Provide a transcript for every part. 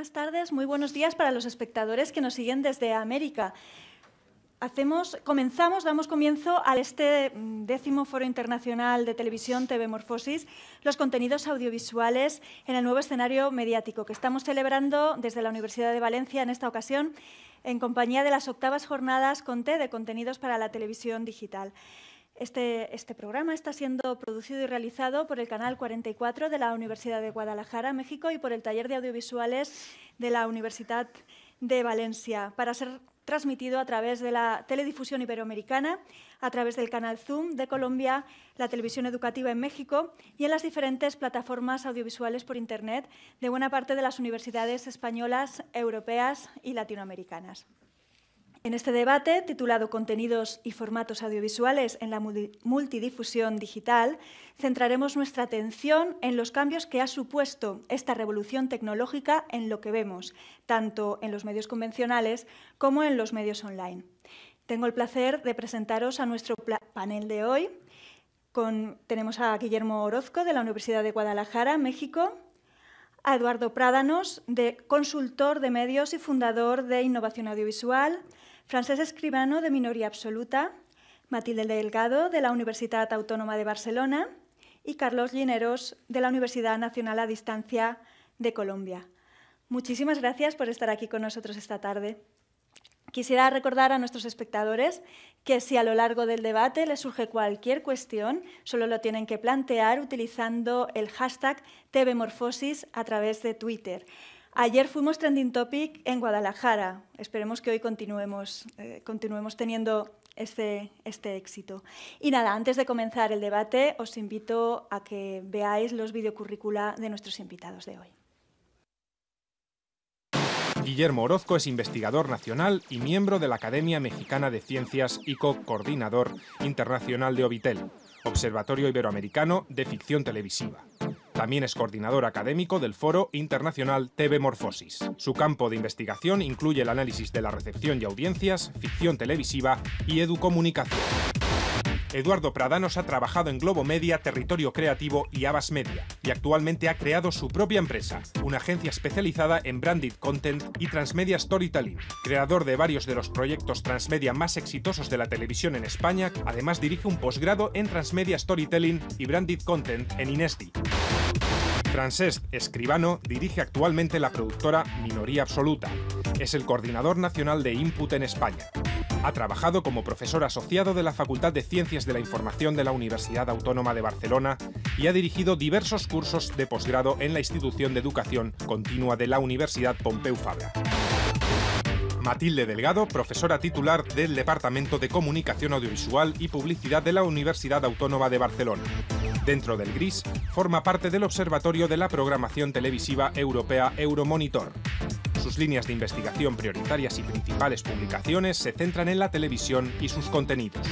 buenas tardes, muy buenos días para los espectadores que nos siguen desde América. Hacemos, comenzamos, damos comienzo al este mm, décimo foro internacional de televisión TV Morfosis, los contenidos audiovisuales en el nuevo escenario mediático que estamos celebrando desde la Universidad de Valencia en esta ocasión en compañía de las octavas jornadas con T de contenidos para la televisión digital. Este, este, programa está siendo producido y realizado por el Canal 44 de la Universidad de Guadalajara, México, y por el Taller de Audiovisuales de la Universidad de Valencia, para ser transmitido a través de la Teledifusión Iberoamericana, a través del canal Zoom de Colombia, la Televisión Educativa en México y en las diferentes plataformas audiovisuales por Internet de buena parte de las universidades españolas, europeas y latinoamericanas. En este debate, titulado Contenidos y formatos audiovisuales en la multidifusión digital, centraremos nuestra atención en los cambios que ha supuesto esta revolución tecnológica en lo que vemos, tanto en los medios convencionales como en los medios online. Tengo el placer de presentaros a nuestro panel de hoy. tenemos a Guillermo Orozco de la Universidad de Guadalajara, México, a Eduardo Prádanos, de, consultor de medios y fundador de Innovación Audiovisual, Francesc Escribano, de minoría Absoluta, Matilde Delgado, de la Universidad Autónoma de Barcelona, y Carlos Llineros, de la Universidad Nacional a Distancia de Colombia. Muchísimas gracias por estar aquí con nosotros esta tarde. Quisiera recordar a nuestros espectadores que si a lo largo del debate les surge cualquier cuestión, solo lo tienen que plantear utilizando el hashtag TVMorfosis a través de Twitter. Ayer fuimos trending topic en Guadalajara. Esperemos que hoy continuemos, eh, continuemos teniendo este, este éxito. Y nada, antes de comenzar el debate, os invito a que veáis los videocurrícula de nuestros invitados de hoy. Guillermo Orozco es investigador nacional y miembro de la Academia Mexicana de Ciencias y co-coordinador internacional de Ovitel, Observatorio Iberoamericano de Ficción Televisiva. También es coordinador académico del Foro Internacional TV Morfosis. Su campo de investigación incluye el análisis de la recepción y audiencias, ficción televisiva y educomunicación. Eduardo Pradanos ha trabajado en Globo Media, Territorio Creativo y Abas Media, y actualmente ha creado su propia empresa, una agencia especializada en branded content y transmedia storytelling. Creador de varios de los proyectos transmedia más exitosos de la televisión en España, además dirige un posgrado en transmedia storytelling y branded content en Inesti. Francesc Escribano dirige actualmente la productora Minoría Absoluta. Es el coordinador nacional de Input en España. Ha trabajado como profesor asociado de la Facultad de Ciencias de la Información de la Universidad Autónoma de Barcelona y ha dirigido diversos cursos de posgrado en la Institución de Educación Continua de la Universidad Pompeu Fabra. Matilde Delgado, profesora titular del Departamento de Comunicación Audiovisual y Publicidad de la Universidad Autónoma de Barcelona. Dentro del GRIS, forma parte del Observatorio de la Programación Televisiva Europea Euromonitor. Sus líneas de investigación prioritarias y principales publicaciones se centran en la televisión y sus contenidos.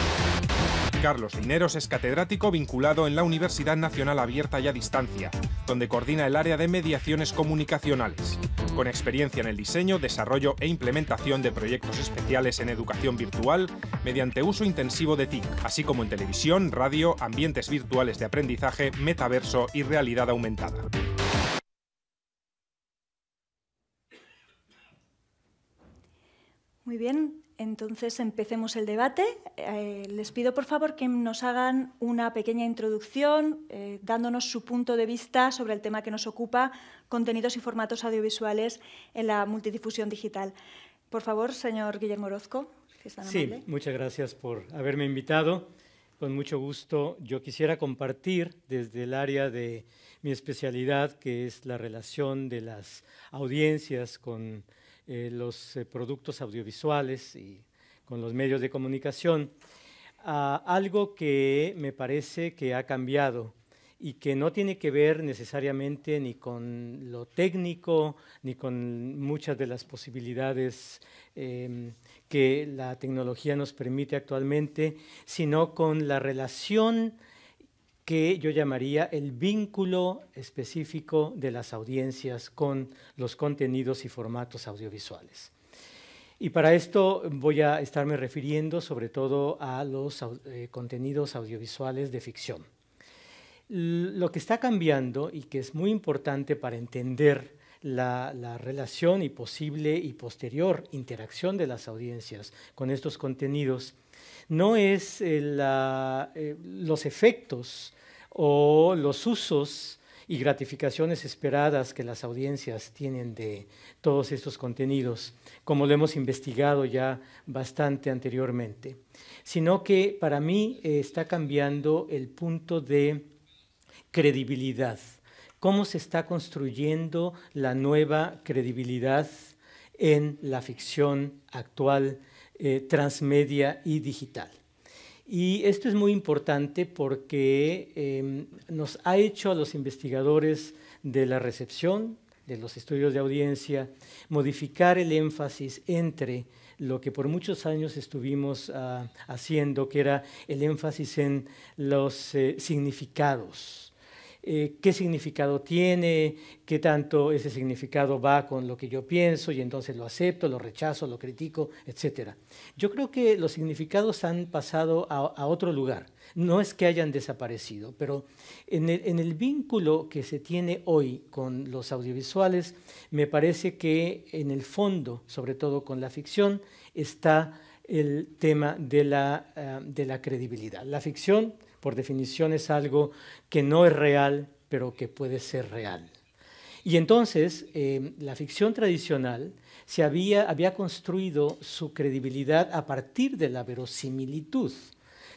Carlos Lineros es catedrático vinculado en la Universidad Nacional Abierta y a Distancia, donde coordina el área de mediaciones comunicacionales, con experiencia en el diseño, desarrollo e implementación de proyectos especiales en educación virtual mediante uso intensivo de TIC, así como en televisión, radio, ambientes virtuales de aprendizaje, metaverso y realidad aumentada. Muy bien, entonces empecemos el debate. Eh, les pido por favor que nos hagan una pequeña introducción eh, dándonos su punto de vista sobre el tema que nos ocupa, contenidos y formatos audiovisuales en la multidifusión digital. Por favor, señor Guillermo Orozco. sí, muchas gracias por haberme invitado. Con mucho gusto, yo quisiera compartir desde el área de mi especialidad, que es la relación de las audiencias con eh, los eh, productos audiovisuales y con los medios de comunicación, algo que me parece que ha cambiado y que no tiene que ver necesariamente ni con lo técnico, ni con muchas de las posibilidades em, que la tecnología nos permite actualmente, sino con la relación que yo llamaría el vínculo específico de las audiencias con los contenidos y formatos audiovisuales. Y para esto voy a estarme refiriendo sobre todo a los eh, contenidos audiovisuales de ficción. Lo que está cambiando y que es muy importante para entender la, relación y posible y posterior interacción de las audiencias con estos contenidos no es eh, eh, los efectos o los usos y gratificaciones esperadas que las audiencias tienen de todos estos contenidos, como lo hemos investigado ya bastante anteriormente, sino que para mí eh, está cambiando el punto de credibilidad, cómo se está construyendo la nueva credibilidad en la ficción actual, eh, transmedia y digital. Y esto es muy importante porque em, nos ha hecho a los investigadores de la recepción, de los estudios de audiencia, modificar el énfasis entre lo que por muchos años estuvimos ah, haciendo, que era el énfasis en los eh, significados eh, qué significado tiene, qué tanto ese significado va con lo que yo pienso y entonces lo acepto, lo rechazo, lo critico, etc. Yo creo que los significados han pasado a, otro lugar. No es que hayan desaparecido, pero en el, vínculo que se tiene hoy con los audiovisuales, me parece que en el fondo, sobre todo con la ficción, está el tema de la, eh, de la credibilidad. La ficción por definición es algo que no es real, pero que puede ser real. Y entonces em, la ficción tradicional se había, había construido su credibilidad a partir de la verosimilitud.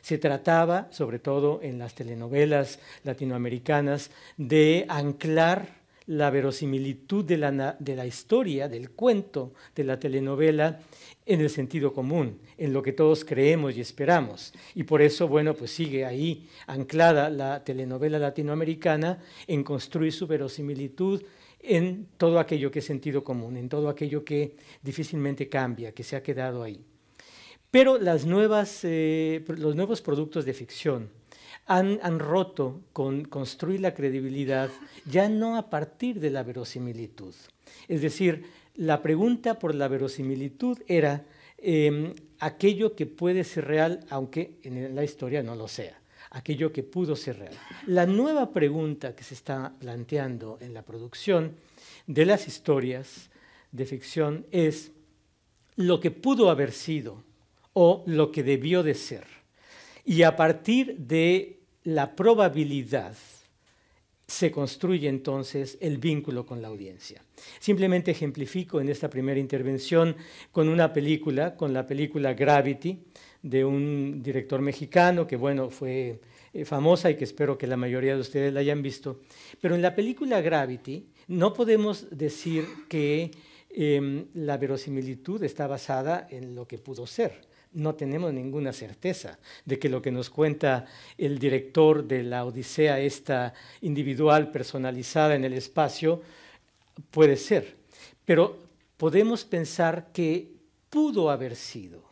Se trataba, sobre todo en las telenovelas latinoamericanas, de anclar la verosimilitud de la, historia, del cuento, de la telenovela, en el sentido común, en lo que todos creemos y esperamos. Y por eso, bueno, pues sigue ahí anclada la telenovela latinoamericana en construir su verosimilitud en todo aquello que es sentido común, en todo aquello que difícilmente cambia, que se ha quedado ahí. Pero eh, los nuevos productos de ficción, han, roto con construir la credibilidad ya no a partir de la verosimilitud. Es decir, la pregunta por la verosimilitud era em, aquello que puede ser real, aunque en la historia no lo sea aquello que pudo ser real. La nueva pregunta que se está planteando en la producción de las historias de ficción es lo que pudo haber sido o lo que debió de ser. Y a partir de la probabilidad se construye entonces el vínculo con la audiencia. Simplemente ejemplifico en esta primera intervención con una película, con la película Gravity, de un director mexicano que, bueno, fue eh, famosa y que espero que la mayoría de ustedes la hayan visto. Pero en la película Gravity no podemos decir que em, la verosimilitud está basada en lo que pudo ser no tenemos ninguna certeza de que lo que nos cuenta el director de la Odisea, esta individual, personalizada en el espacio, puede ser. Pero podemos pensar que pudo haber sido.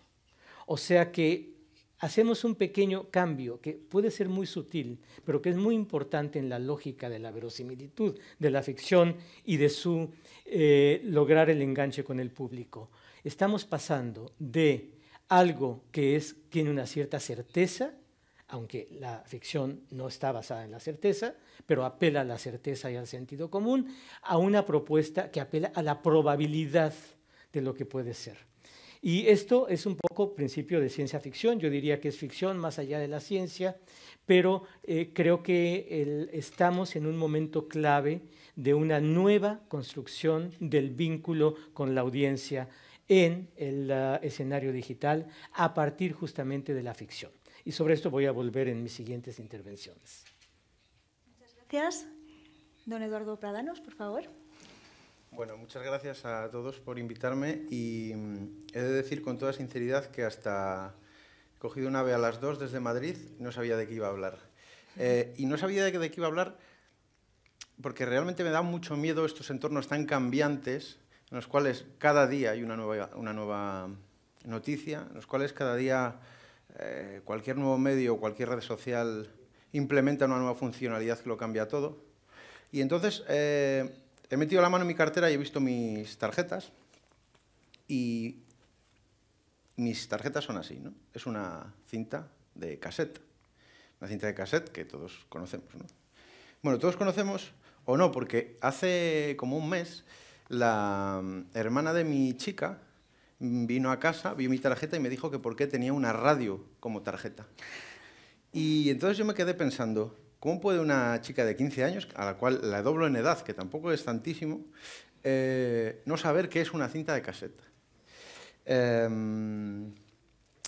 O sea que hacemos un pequeño cambio que puede ser muy sutil, pero que es muy importante en la lógica de la verosimilitud, de la ficción y de su eh, lograr el enganche con el público. Estamos pasando de algo que es, tiene una cierta certeza, aunque la ficción no está basada en la certeza, pero apela a la certeza y al sentido común, a una propuesta que apela a la probabilidad de lo que puede ser. Y esto es un poco principio de ciencia ficción, yo diría que es ficción más allá de la ciencia, pero eh, creo que estamos en un momento clave de una nueva construcción del vínculo con la audiencia en el ah, escenario digital a partir justamente de la ficción. Y sobre esto voy a volver en mis siguientes intervenciones. Muchas gracias. Don Eduardo Pradanos, por favor. Bueno, muchas gracias a todos por invitarme y mm, he de decir con toda sinceridad que hasta cogido una ave a las dos desde Madrid, no sabía de qué iba a hablar. Eh, y no sabía de qué iba a hablar porque realmente me da mucho miedo estos entornos tan cambiantes en los cuales cada día hay una nueva, una nueva noticia, en los cuales cada día eh, cualquier nuevo medio o cualquier red social implementa una nueva funcionalidad que lo cambia todo. Y entonces eh, he metido la mano en mi cartera y he visto mis tarjetas y mis tarjetas son así, ¿no? Es una cinta de cassette, una cinta de cassette que todos conocemos, ¿no? Bueno, todos conocemos, o no, porque hace como un mes la mm, hermana de mi chica vino a casa, vio mi tarjeta y me dijo que por qué tenía una radio como tarjeta. Y entonces yo me quedé pensando, ¿cómo puede una chica de 15 años, a la cual la doblo en edad, que tampoco es tantísimo, eh, no saber qué es una cinta de caseta? Em,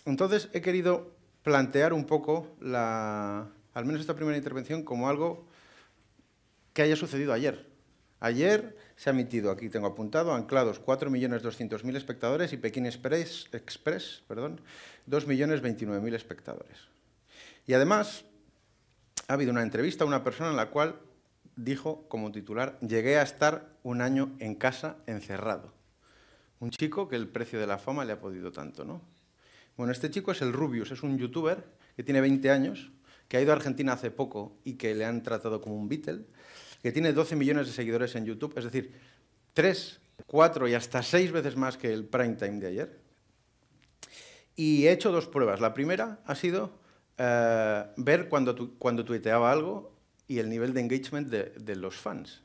entonces he querido plantear un poco, la, al menos esta primera intervención, como algo que haya sucedido ayer. Ayer se ha emitido, aquí tengo apuntado, anclados 4.200.000 espectadores y Pekín Express, perdón, 2.029.000 espectadores. Y además, ha habido una entrevista a una persona en la cual dijo como titular, llegué a estar un año en casa encerrado. Un chico que el precio de la fama le ha podido tanto, ¿no? Bueno, este chico es el Rubius, es un youtuber que tiene 20 años, que ha ido a Argentina hace poco y que le han tratado como un Beatle que tiene 12 millones de seguidores en YouTube, es decir, 3, 4 y hasta 6 veces más que el prime time de ayer. Y he hecho dos pruebas. La primera ha sido eh, ver cuando, cuando tuiteaba algo y el nivel de engagement de, de los fans.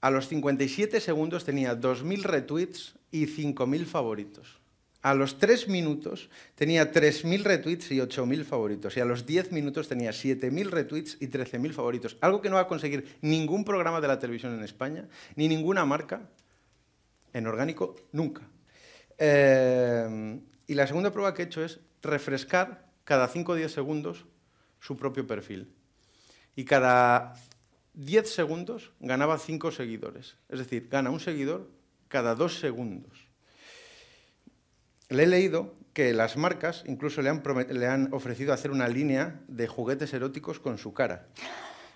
A los 57 segundos tenía 2.000 retweets y 5.000 favoritos. A los 3 minutos tenía 3.000 retweets y 8.000 favoritos. Y a los 10 minutos tenía 7.000 retweets y 13.000 favoritos. Algo que no va a conseguir ningún programa de la televisión en España, ni ninguna marca en orgánico nunca. Eh, y la segunda prueba que he hecho es refrescar cada 5 o 10 segundos su propio perfil. Y cada 10 segundos ganaba 5 seguidores. Es decir, gana un seguidor cada 2 segundos le he leído que las marcas incluso le han, le han, ofrecido hacer una línea de juguetes eróticos con su cara.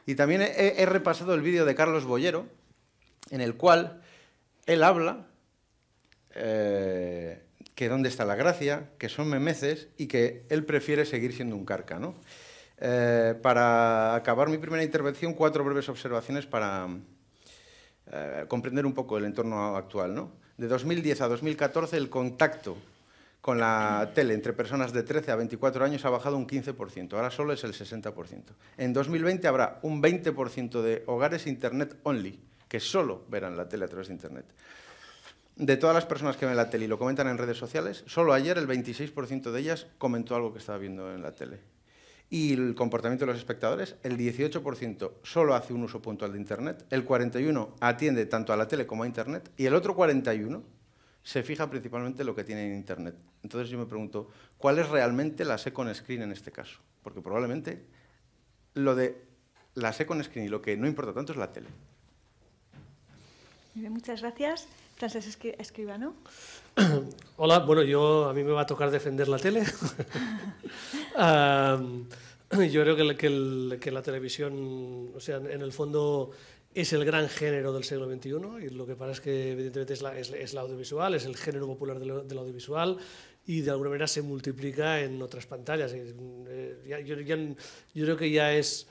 Y también he, repasado el vídeo de Carlos Bollero, en el cual él habla eh, que dónde está la gracia, que son memeces y que él prefiere seguir siendo un carca. ¿no? Eh, para acabar mi primera intervención, cuatro breves observaciones para eh, comprender un poco el entorno actual. ¿no? De 2010 a 2014, el contacto con la tele entre personas de 13 a 24 años ha bajado un 15%, ahora solo es el 60%. En 2020 habrá un 20% de hogares Internet only, que solo verán la tele a través de Internet. De todas las personas que ven la tele y lo comentan en redes sociales, solo ayer el 26% de ellas comentó algo que estaba viendo en la tele. Y el comportamiento de los espectadores, el 18% solo hace un uso puntual de Internet, el 41% atiende tanto a la tele como a Internet y el otro 41%, se fija principalmente en lo que tiene en Internet. Entonces yo me pregunto, ¿cuál es realmente la second screen en este caso? Porque probablemente lo de la second screen y lo que no importa tanto es la tele. Muchas gracias. Francés ¿no? Hola, bueno, yo a mí me va a tocar defender la tele. yo creo que, la televisión, o sea, en el fondo es el gran género del siglo XXI y lo que pasa es que evidentemente es la, es, es la audiovisual, es el género popular del, de audiovisual y de alguna manera se multiplica en otras pantallas. Eh, ya, yo, ya, yo, creo que ya es,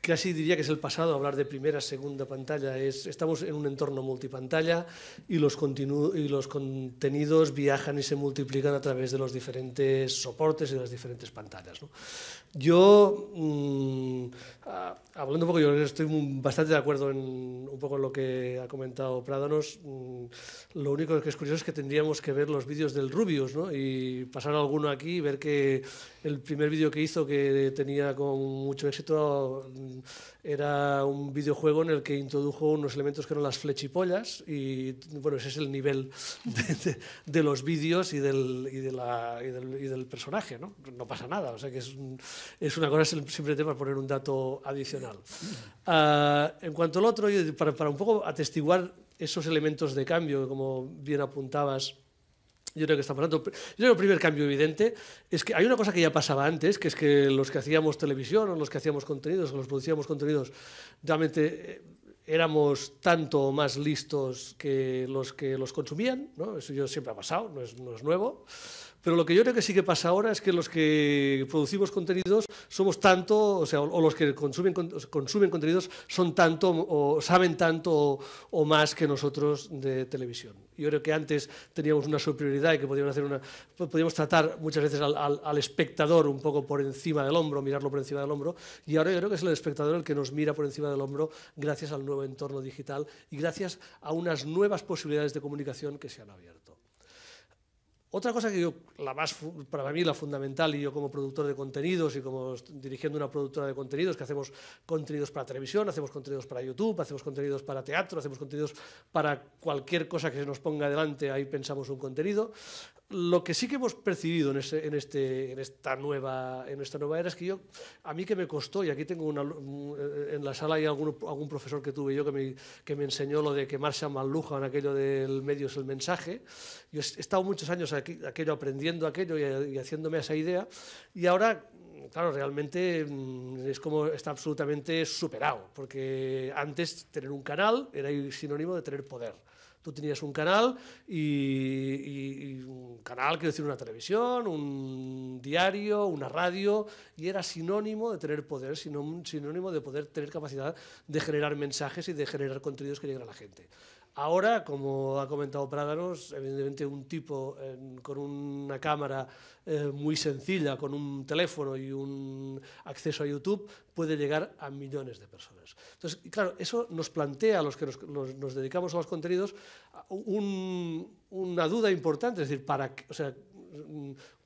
casi diría que es el pasado hablar de primera, segunda pantalla. Es, estamos en un entorno multipantalla y los, continu, y los contenidos viajan y se multiplican a través de los diferentes soportes y de las diferentes pantallas. ¿no? Yo, mm, ah, hablando un poco, yo estoy bastante de acuerdo en un poco lo que ha comentado Pradanos. Mm, lo único que es curioso es que tendríamos que ver los vídeos del Rubius, ¿no? Y pasar alguno aquí y ver que el primer vídeo que hizo, que tenía con mucho éxito, era un videojuego en el que introdujo unos elementos que eran las flechipollas y bueno, ese es el nivel de, los vídeos y del, del, personaje, ¿no? No pasa nada, o sea que es, es una cosa simplemente poner un dato adicional. Ah, en cuanto al otro, para, para un poco atestiguar esos elementos de cambio, como bien apuntabas, yo creo que estamos hablando. Yo creo que el primer cambio evidente es que hay una cosa que ya pasaba antes, que es que los que hacíamos televisión o los que hacíamos contenidos o los producíamos contenidos realmente eh, éramos tanto más listos que los que los consumían, eso yo siempre ha pasado, no es, no es nuevo. Pero lo que yo creo que sí que pasa ahora es que los que producimos contenidos somos tanto, o sea, o los que consumen, consumen contenidos son tanto o saben tanto o más que nosotros de televisión. Yo creo que antes teníamos una superioridad y que podíamos, hacer una, tratar muchas veces al, al, espectador un poco por encima del hombro, mirarlo por encima del hombro, y ahora yo creo que es el espectador el que nos mira por encima del hombro gracias al nuevo entorno digital y gracias a unas nuevas posibilidades de comunicación que se han abierto. Otra cosa que yo, la más, para mí la fundamental, y yo como productor de contenidos y como dirigiendo una productora de contenidos, que hacemos contenidos para televisión, hacemos contenidos para YouTube, hacemos contenidos para teatro, hacemos contenidos para cualquier cosa que se nos ponga delante, ahí pensamos un contenido lo que sí que hemos percibido en, este, esta nueva, en nueva era es que yo, a mí que me costó, y aquí tengo en la sala hay algún, profesor que tuve yo que me, enseñó lo de que lujo, en aquello del medio es el mensaje. Yo he estado muchos años aquí, aquello aprendiendo aquello y, haciéndome esa idea, y ahora claro, realmente mm, es como está absolutamente superado, porque antes tener un canal era sinónimo de tener poder. Tú tenías un canal y, un canal, quiero decir, una televisión, un diario, una radio, y era sinónimo de tener poder, sinónimo de poder tener capacidad de generar mensajes y de generar contenidos que lleguen a la gente. Ahora, como ha comentado Práganos, evidentemente un tipo con una cámara eh, muy sencilla, con un teléfono y un acceso a YouTube, puede llegar a millones de personas. Entonces, claro, eso nos plantea a los que nos, dedicamos a los contenidos una duda importante, es decir, para, o sea,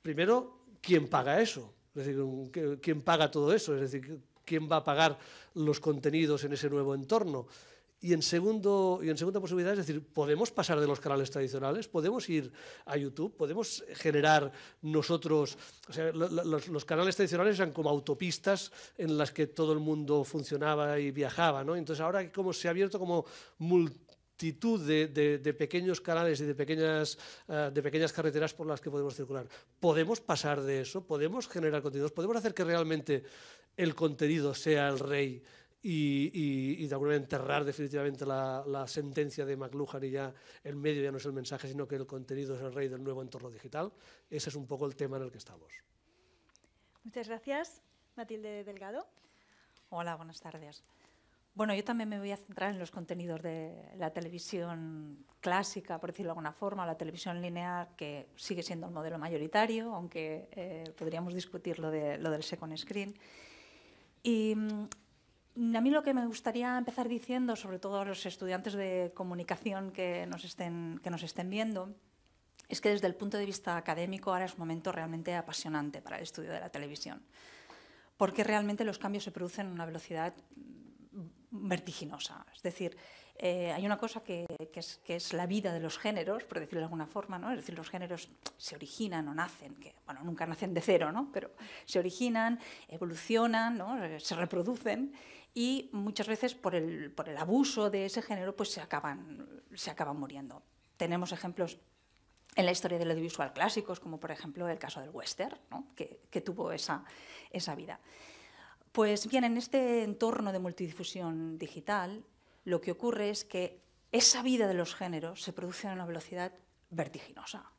primero, ¿quién paga eso? Es decir, ¿quién paga todo eso? Es decir, ¿quién va a pagar los contenidos en ese nuevo entorno? Y en, segunda posibilidad, es decir, podemos pasar de los canales tradicionales, podemos ir a YouTube, podemos generar nosotros, los, canales tradicionales eran como autopistas en las que todo el mundo funcionaba y viajaba, ¿no? Entonces ahora como se ha abierto como multitud de, pequeños canales y de pequeñas, eh, de pequeñas carreteras por las que podemos circular. Podemos pasar de eso, podemos generar contenidos, podemos hacer que realmente el contenido sea el rey y, de alguna manera enterrar definitivamente la, sentencia de McLuhan y ya el medio ya no es el mensaje, sino que el contenido es el rey del nuevo entorno digital. Ese es un poco el tema en el que estamos. Muchas gracias, Matilde Delgado. Hola, buenas tardes. Bueno, yo también me voy a centrar en los contenidos de la televisión clásica, por decirlo de alguna forma, la televisión lineal, que sigue siendo el modelo mayoritario, aunque eh, podríamos discutir lo, de, lo del second screen. Y mm, a mí lo que me gustaría empezar diciendo, sobre todo a los estudiantes de comunicación que nos estén, viendo, es que desde el punto de vista académico ahora es un momento realmente apasionante para el estudio de la televisión, porque realmente los cambios se producen a una velocidad vertiginosa. Es decir, eh, hay una cosa que, es, la vida de los géneros, por decirlo de alguna forma, ¿no? Es decir, los géneros se originan o nacen, que, bueno, nunca nacen de cero, ¿no? Pero se originan, evolucionan, ¿no? Eh, se reproducen y muchas veces por el, por el abuso de ese género pues se acaban, se acaban muriendo. Tenemos ejemplos en la historia del audiovisual clásicos, como por ejemplo el caso del western, ¿no? que, tuvo esa, esa vida. Pues bien, en este entorno de multidifusión digital, lo que ocurre es que esa vida de los géneros se produce a una velocidad vertiginosa.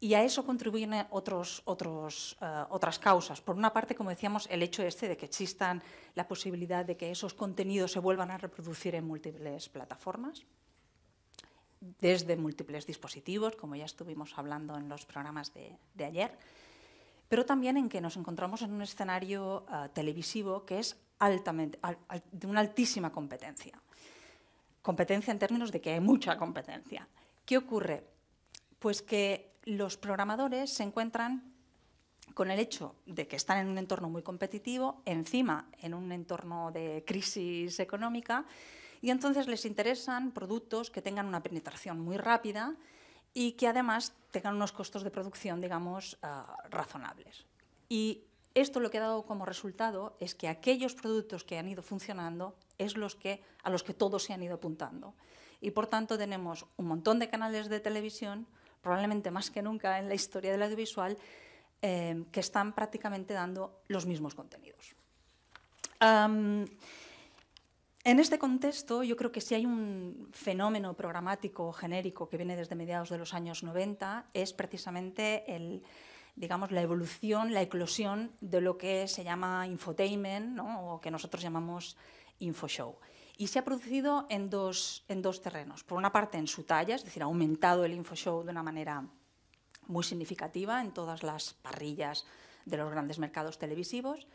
Y a eso contribuyen eh, otros, otros, eh, otras causas. Por una parte, como decíamos, el hecho este de que existan la posibilidad de que esos contenidos se vuelvan a reproducir en múltiples plataformas, desde múltiples dispositivos, como ya estuvimos hablando en los programas de, ayer, pero también en que nos encontramos en un escenario eh, televisivo que es altamente, de una altísima competencia. Competencia en términos de que hay mucha competencia. ¿Qué ocurre? Pues que los programadores se encuentran con el hecho de que están en un entorno muy competitivo, encima en un entorno de crisis económica, y entonces les interesan productos que tengan una penetración muy rápida y que además tengan unos costos de producción, digamos, eh, razonables. Y esto lo que ha dado como resultado es que aquellos productos que han ido funcionando es los que, a los que todos se han ido apuntando. Y por tanto tenemos un montón de canales de televisión, probablemente más que nunca en la historia del audiovisual, eh, que están prácticamente dando los mismos contenidos. en este contexto, yo creo que si hay un fenómeno programático genérico que viene desde mediados de los años 90, es precisamente el, digamos, la evolución, la eclosión de lo que se llama infotainment o que nosotros llamamos infoshow y se ha producido en dos, en dos terrenos. Por una parte, en su talla, es decir, ha aumentado el InfoShow de una manera muy significativa en todas las parrillas de los grandes mercados televisivos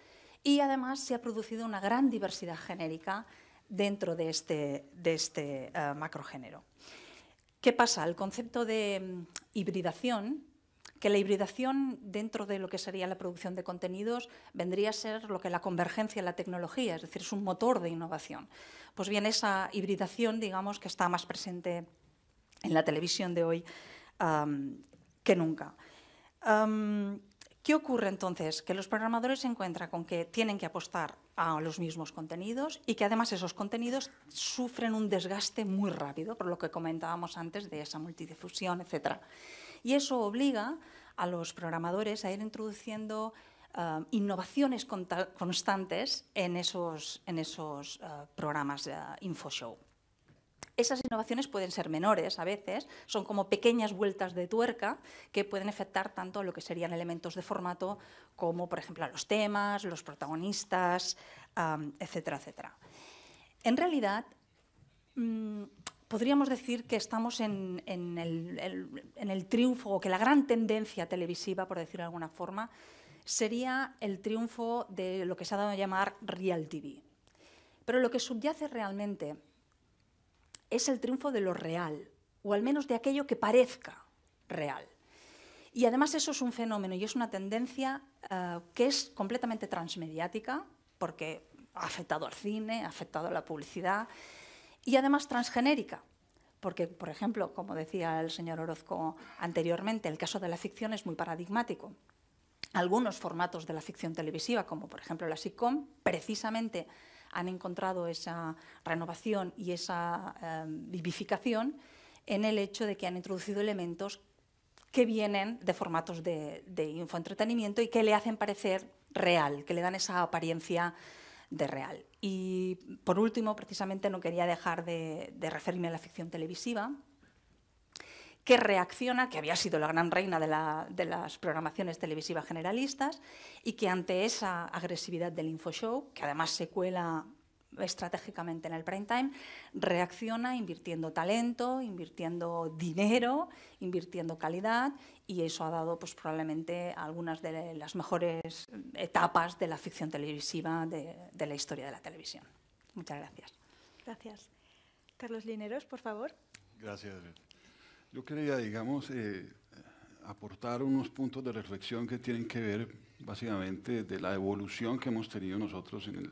y además se ha producido una gran diversidad genérica dentro de este, de este eh, macrogénero. ¿Qué pasa? El concepto de mm, hibridación que la hibridación dentro de lo que sería la producción de contenidos vendría a ser lo que la convergencia en la tecnología, es decir, es un motor de innovación. Pues bien, esa hibridación, digamos, que está más presente en la televisión de hoy que nunca. ¿Qué ocurre entonces? Que los programadores se encuentran con que tienen que apostar a los mismos contenidos y que además esos contenidos sufren un desgaste muy rápido, por lo que comentábamos antes de esa multidifusión, etcétera. Y eso obliga a los programadores a ir introduciendo eh, innovaciones constantes en esos, en esos eh, programas de InfoShow. Esas innovaciones pueden ser menores a veces, son como pequeñas vueltas de tuerca que pueden afectar tanto a lo que serían elementos de formato como, por ejemplo, a los temas, los protagonistas, etc. Eh, etcétera, etcétera. En realidad, mm, podríamos decir que estamos en, el, triunfo, o que la gran tendencia televisiva, por decirlo de alguna forma, sería el triunfo de lo que se ha dado a llamar Real TV. Pero lo que subyace realmente es el triunfo de lo real, o al menos de aquello que parezca real. Y además eso es un fenómeno y es una tendencia eh, que es completamente transmediática, porque ha afectado al cine, ha afectado a la publicidad, y además transgenérica. Porque, por ejemplo, como decía el señor Orozco anteriormente, el caso de la ficción es muy paradigmático. Algunos formatos de la ficción televisiva, como por ejemplo la sitcom, precisamente han encontrado esa renovación y esa eh, vivificación en el hecho de que han introducido elementos que vienen de formatos de, de infoentretenimiento y que le hacen parecer real, que le dan esa apariencia de real. Y por último, precisamente no quería dejar de, referirme a la ficción televisiva, que reacciona, que había sido la gran reina de, las programaciones televisivas generalistas, y que ante esa agresividad del infoshow, que además se cuela estratégicamente en el prime time, reacciona invirtiendo talento, invirtiendo dinero, invirtiendo calidad y eso ha dado pues, probablemente algunas de las mejores etapas de la ficción televisiva de, la historia de la televisión. Muchas gracias. Gracias. Carlos Lineros, por favor. Gracias. Yo quería, digamos, eh, aportar unos puntos de reflexión que tienen que ver básicamente de la evolución que hemos tenido nosotros en el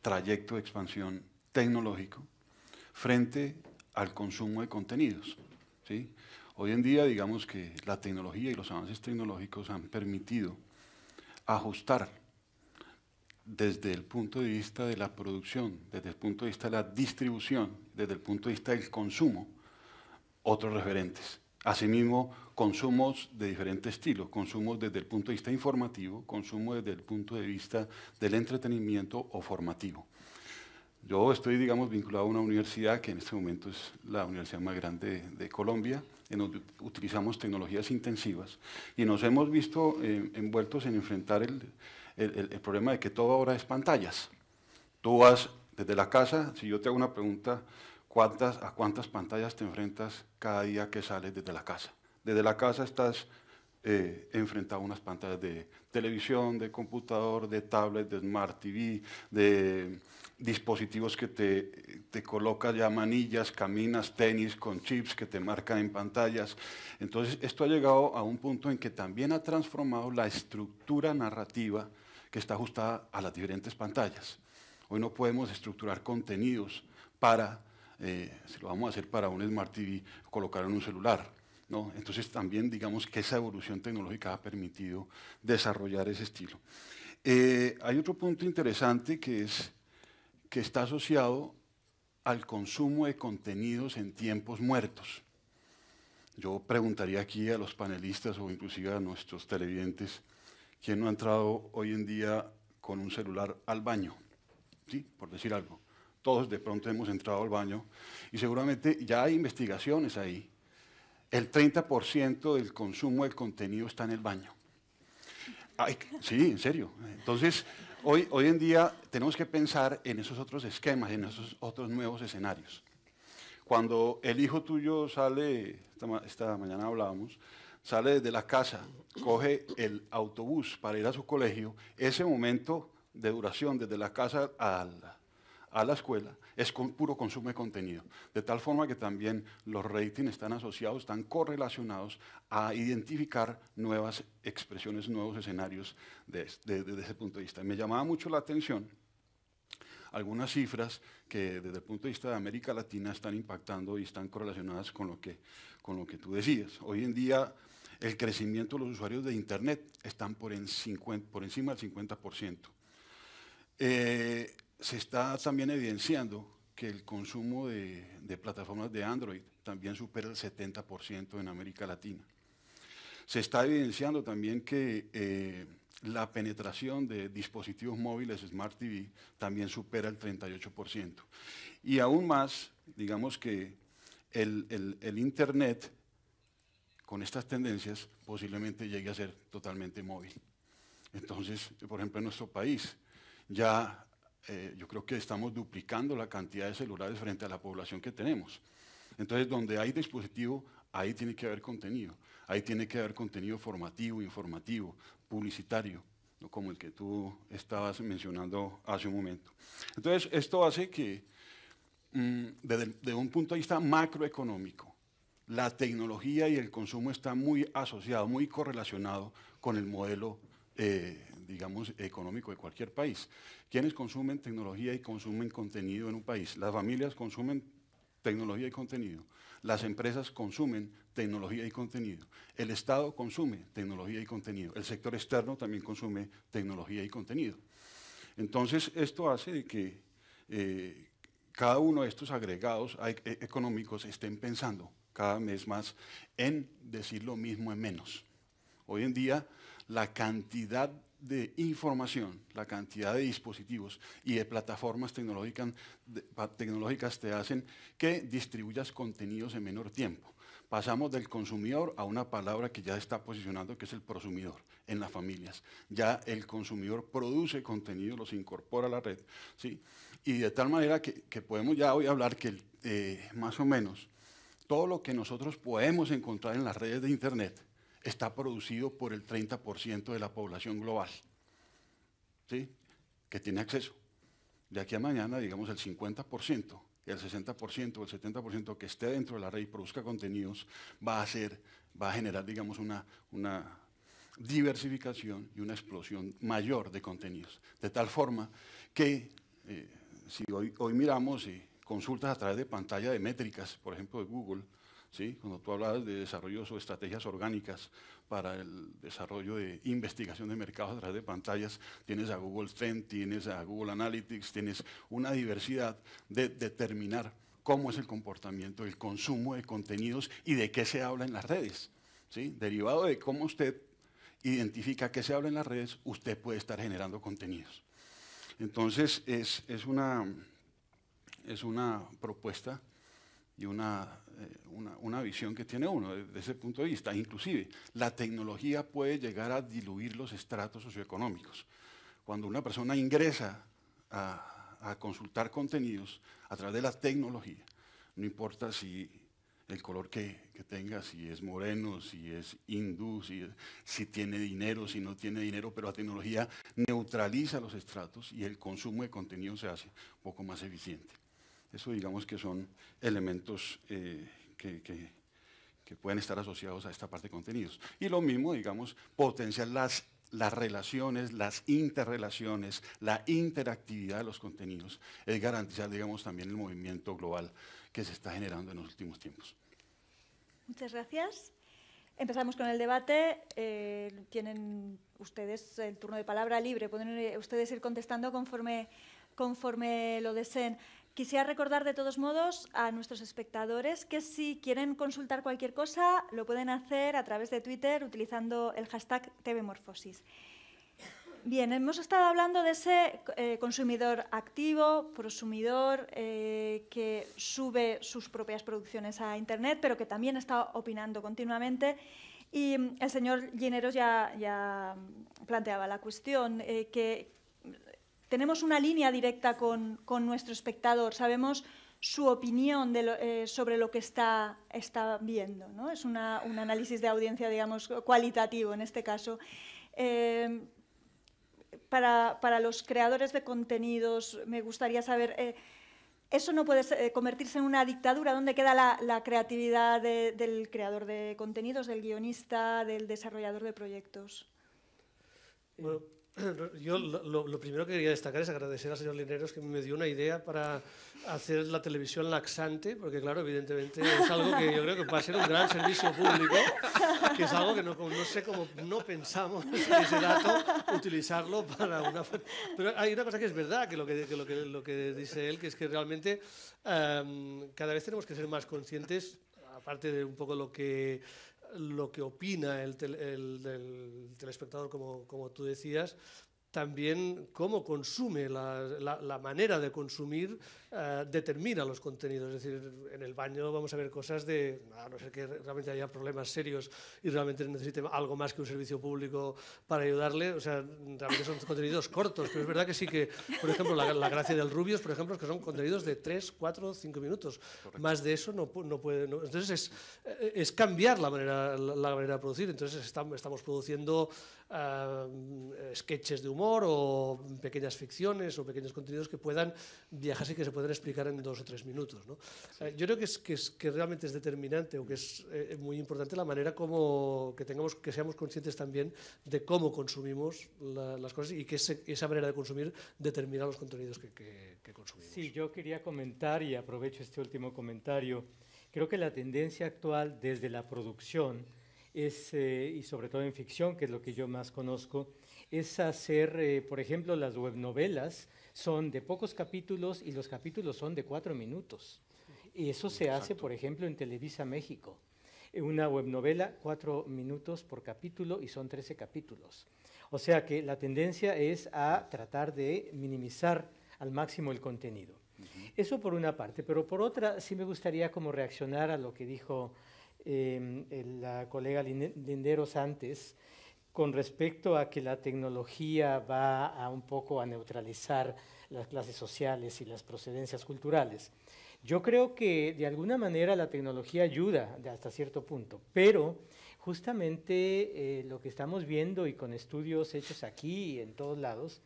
trayecto de expansión tecnológico frente al consumo de contenidos. ¿sí? Hoy en día, digamos que la tecnología y los avances tecnológicos han permitido ajustar desde el punto de vista de la producción, desde el punto de vista de la distribución, desde el punto de vista del consumo, otros referentes. Asimismo, consumos de diferentes estilos, consumos desde el punto de vista informativo, consumo desde el punto de vista del entretenimiento o formativo. Yo estoy, digamos, vinculado a una universidad que en este momento es la universidad más grande de Colombia, utilizamos tecnologías intensivas y nos hemos visto eh, envueltos en enfrentar el, problema de que todo ahora es pantallas. Tú vas desde la casa, si yo te hago una pregunta, ¿cuántas, ¿a cuántas pantallas te enfrentas cada día que sales desde la casa? Desde la casa estás eh, enfrentado a unas pantallas de televisión, de computador, de tablet, de smart TV, de dispositivos que te, te coloca ya manillas, caminas, tenis con chips que te marcan en pantallas. Entonces, esto ha llegado a un punto en que también ha transformado la estructura narrativa que está ajustada a las diferentes pantallas. Hoy no podemos estructurar contenidos para, eh, si lo vamos a hacer para un Smart TV, colocar en un celular. ¿no? Entonces también digamos que esa evolución tecnológica ha permitido desarrollar ese estilo. Eh, hay otro punto interesante que es que está asociado al consumo de contenidos en tiempos muertos. Yo preguntaría aquí a los panelistas o inclusive a nuestros televidentes, ¿quién no ha entrado hoy en día con un celular al baño? ¿Sí? Por decir algo. Todos de pronto hemos entrado al baño y seguramente ya hay investigaciones ahí. El 30% del consumo de contenido está en el baño. sí, en serio. Entonces, Hoy, hoy en día tenemos que pensar en esos otros esquemas, en esos otros nuevos escenarios. Cuando el hijo tuyo sale, esta, mañana hablábamos, sale desde la casa, coge el autobús para ir a su colegio, ese momento de duración desde la casa a la escuela es puro consumo de contenido. De tal forma que también los ratings están asociados, están correlacionados a identificar nuevas expresiones, nuevos escenarios desde ese punto de vista. Me llamaba mucho la atención algunas cifras que desde el punto de vista de América Latina están impactando y están correlacionadas con lo que, con lo que tú decías. Hoy en día el crecimiento de los usuarios de Internet están por, encima del 50%. Eh, se está también evidenciando que el consumo de, plataformas de Android también supera el 70% en América Latina. Se está evidenciando también que eh, la penetración de dispositivos móviles Smart TV también supera el 38%. Y aún más, digamos que el Internet, con estas tendencias, posiblemente llegue a ser totalmente móvil. Entonces, por ejemplo, en nuestro país, ya eh, yo creo que estamos duplicando la cantidad de celulares frente a la población que tenemos. Entonces, donde hay dispositivo, ahí tiene que haber contenido. Ahí tiene que haber contenido formativo, informativo, publicitario, ¿no? como el que tú estabas mencionando hace un momento. Entonces, esto hace que, mm, desde, un punto de vista macroeconómico, la tecnología y el consumo están muy asociados, muy correlacionados con el modelo eh, digamos, económico de cualquier país. ¿Quiénes consumen tecnología y consumen contenido en un país? Las familias consumen tecnología y contenido. Las empresas consumen tecnología y contenido. El Estado consume tecnología y contenido. El sector externo también consume tecnología y contenido. Entonces, esto hace que eh, cada uno de estos agregados eh, económicos estén pensando cada mes más en decir lo mismo en menos. Hoy en día, la cantidad de información, la cantidad de dispositivos y de plataformas tecnológicas, te hacen que distribuyas contenidos en menor tiempo. Pasamos del consumidor a una palabra que ya está posicionando, que es el prosumidor en las familias. Ya el consumidor produce contenido, los incorpora a la red. ¿sí? Y de tal manera que, podemos ya hoy hablar que eh, más o menos todo lo que nosotros podemos encontrar en las redes de Internet, está producido por el 30% de la población global, ¿sí? que tiene acceso. De aquí a mañana, digamos, el 50%, el 60%, el 70% que esté dentro de la red y produzca contenidos, va a, ser, va a generar, digamos, una, diversificación y una explosión mayor de contenidos. De tal forma que, eh, si hoy, miramos consultas a través de pantalla de métricas, por ejemplo, de Google, cuando tú hablas de desarrollos o estrategias orgánicas para el desarrollo de investigación de mercados a través de pantallas, tienes a Google Trend, tienes a Google Analytics, tienes una diversidad de determinar cómo es el comportamiento, el consumo de contenidos y de qué se habla en las redes. Derivado de cómo usted identifica qué se habla en las redes, usted puede estar generando contenidos. Entonces, es, una, es una propuesta y una eh, una, visión que tiene uno desde ese punto de vista. Inclusive, la tecnología puede llegar a diluir los estratos socioeconómicos. Cuando una persona ingresa a, consultar contenidos a través de la tecnología, no importa si el color que, tenga, si es moreno, si es hindú, si, tiene dinero, si no tiene dinero, pero la tecnología neutraliza los estratos y el consumo de contenido se hace un poco más eficiente. Eso digamos que son elementos eh, que, pueden estar asociados a esta parte de contenidos. Y lo mismo, digamos, potenciar las, las relaciones, las interrelaciones, la interactividad de los contenidos, es garantizar, digamos, también el movimiento global que se está generando en los últimos tiempos. Muchas gracias. Empezamos con el debate. Eh, tienen ustedes el turno de palabra libre. Pueden eh, ustedes ir contestando conforme, conforme lo deseen. Quisiera recordar de todos modos a nuestros espectadores que si quieren consultar cualquier cosa lo pueden hacer a través de Twitter utilizando el hashtag TVMorfosis. Bien, hemos estado hablando de ese eh, consumidor activo, prosumidor, eh, que sube sus propias producciones a Internet, pero que también está opinando continuamente. Y el señor Gineros ya, planteaba la cuestión, eh, que tenemos una línea directa con, nuestro espectador, sabemos su opinión eh, sobre lo que está, está viendo. Es un análisis de audiencia, digamos, cualitativo en este caso. Em, para, los creadores de contenidos me gustaría saber, eh, eso no puede eh, convertirse en una dictadura, ¿dónde queda la, creatividad del creador de contenidos, del guionista, del desarrollador de proyectos? Bueno, Yo lo, primero que quería destacar es agradecer al señor Lineros que me dio una idea para hacer la televisión laxante, porque claro, evidentemente es algo que yo creo que va a ser un gran servicio público, que es algo que no, sé cómo no pensamos ese dato, utilizarlo para una... Pero hay una cosa que es verdad, que lo que, lo, que lo, que, dice él, que es que realmente em, cada vez tenemos que ser más conscientes aparte de un poco lo que lo que opina el, telespectador, como, como, tú decías, también cómo consume, la, manera de consumir eh, determina los contenidos. Es decir, en el baño vamos a ver cosas de, a no ser que realmente haya problemas serios y realmente necesite algo más que un servicio público para ayudarle, o sea, realmente son contenidos cortos, pero es verdad que sí que, por ejemplo, la, gracia del Rubius, por ejemplo, es que son contenidos de 3, 4, 5 minutos. Más de eso no, no puede... entonces es, cambiar la manera, la, manera de producir, entonces estamos, estamos produciendo eh, sketches de humor o pequeñas ficciones o pequeños contenidos que puedan viajarse y que se puedan explicar en dos o tres minutos. Eh, yo creo que, es, que, realmente es determinante o que es eh, muy importante la manera como que, tengamos, que seamos conscientes también de cómo consumimos las cosas y que esa manera de consumir determina los contenidos que, que consumimos. Sí, yo quería comentar y aprovecho este último comentario. Creo que la tendencia actual desde la producción, eh, y sobre todo en ficción, que es lo que yo más conozco, es hacer, eh, por ejemplo, las webnovelas son de pocos capítulos y los capítulos son de cuatro minutos. Y eso se hace, por ejemplo, en Televisa México. Una webnovela, cuatro minutos por capítulo y son trece capítulos. O sea que la tendencia es a tratar de minimizar al máximo el contenido. Eso por una parte, pero por otra sí me gustaría como reaccionar a lo que dijo Em, la colega Linderos antes, con respecto a que la tecnología va a un poco a neutralizar las clases sociales y las procedencias culturales. Yo creo que de alguna manera la tecnología ayuda hasta cierto punto, pero justamente eh, lo que estamos viendo y con estudios hechos aquí y en todos lados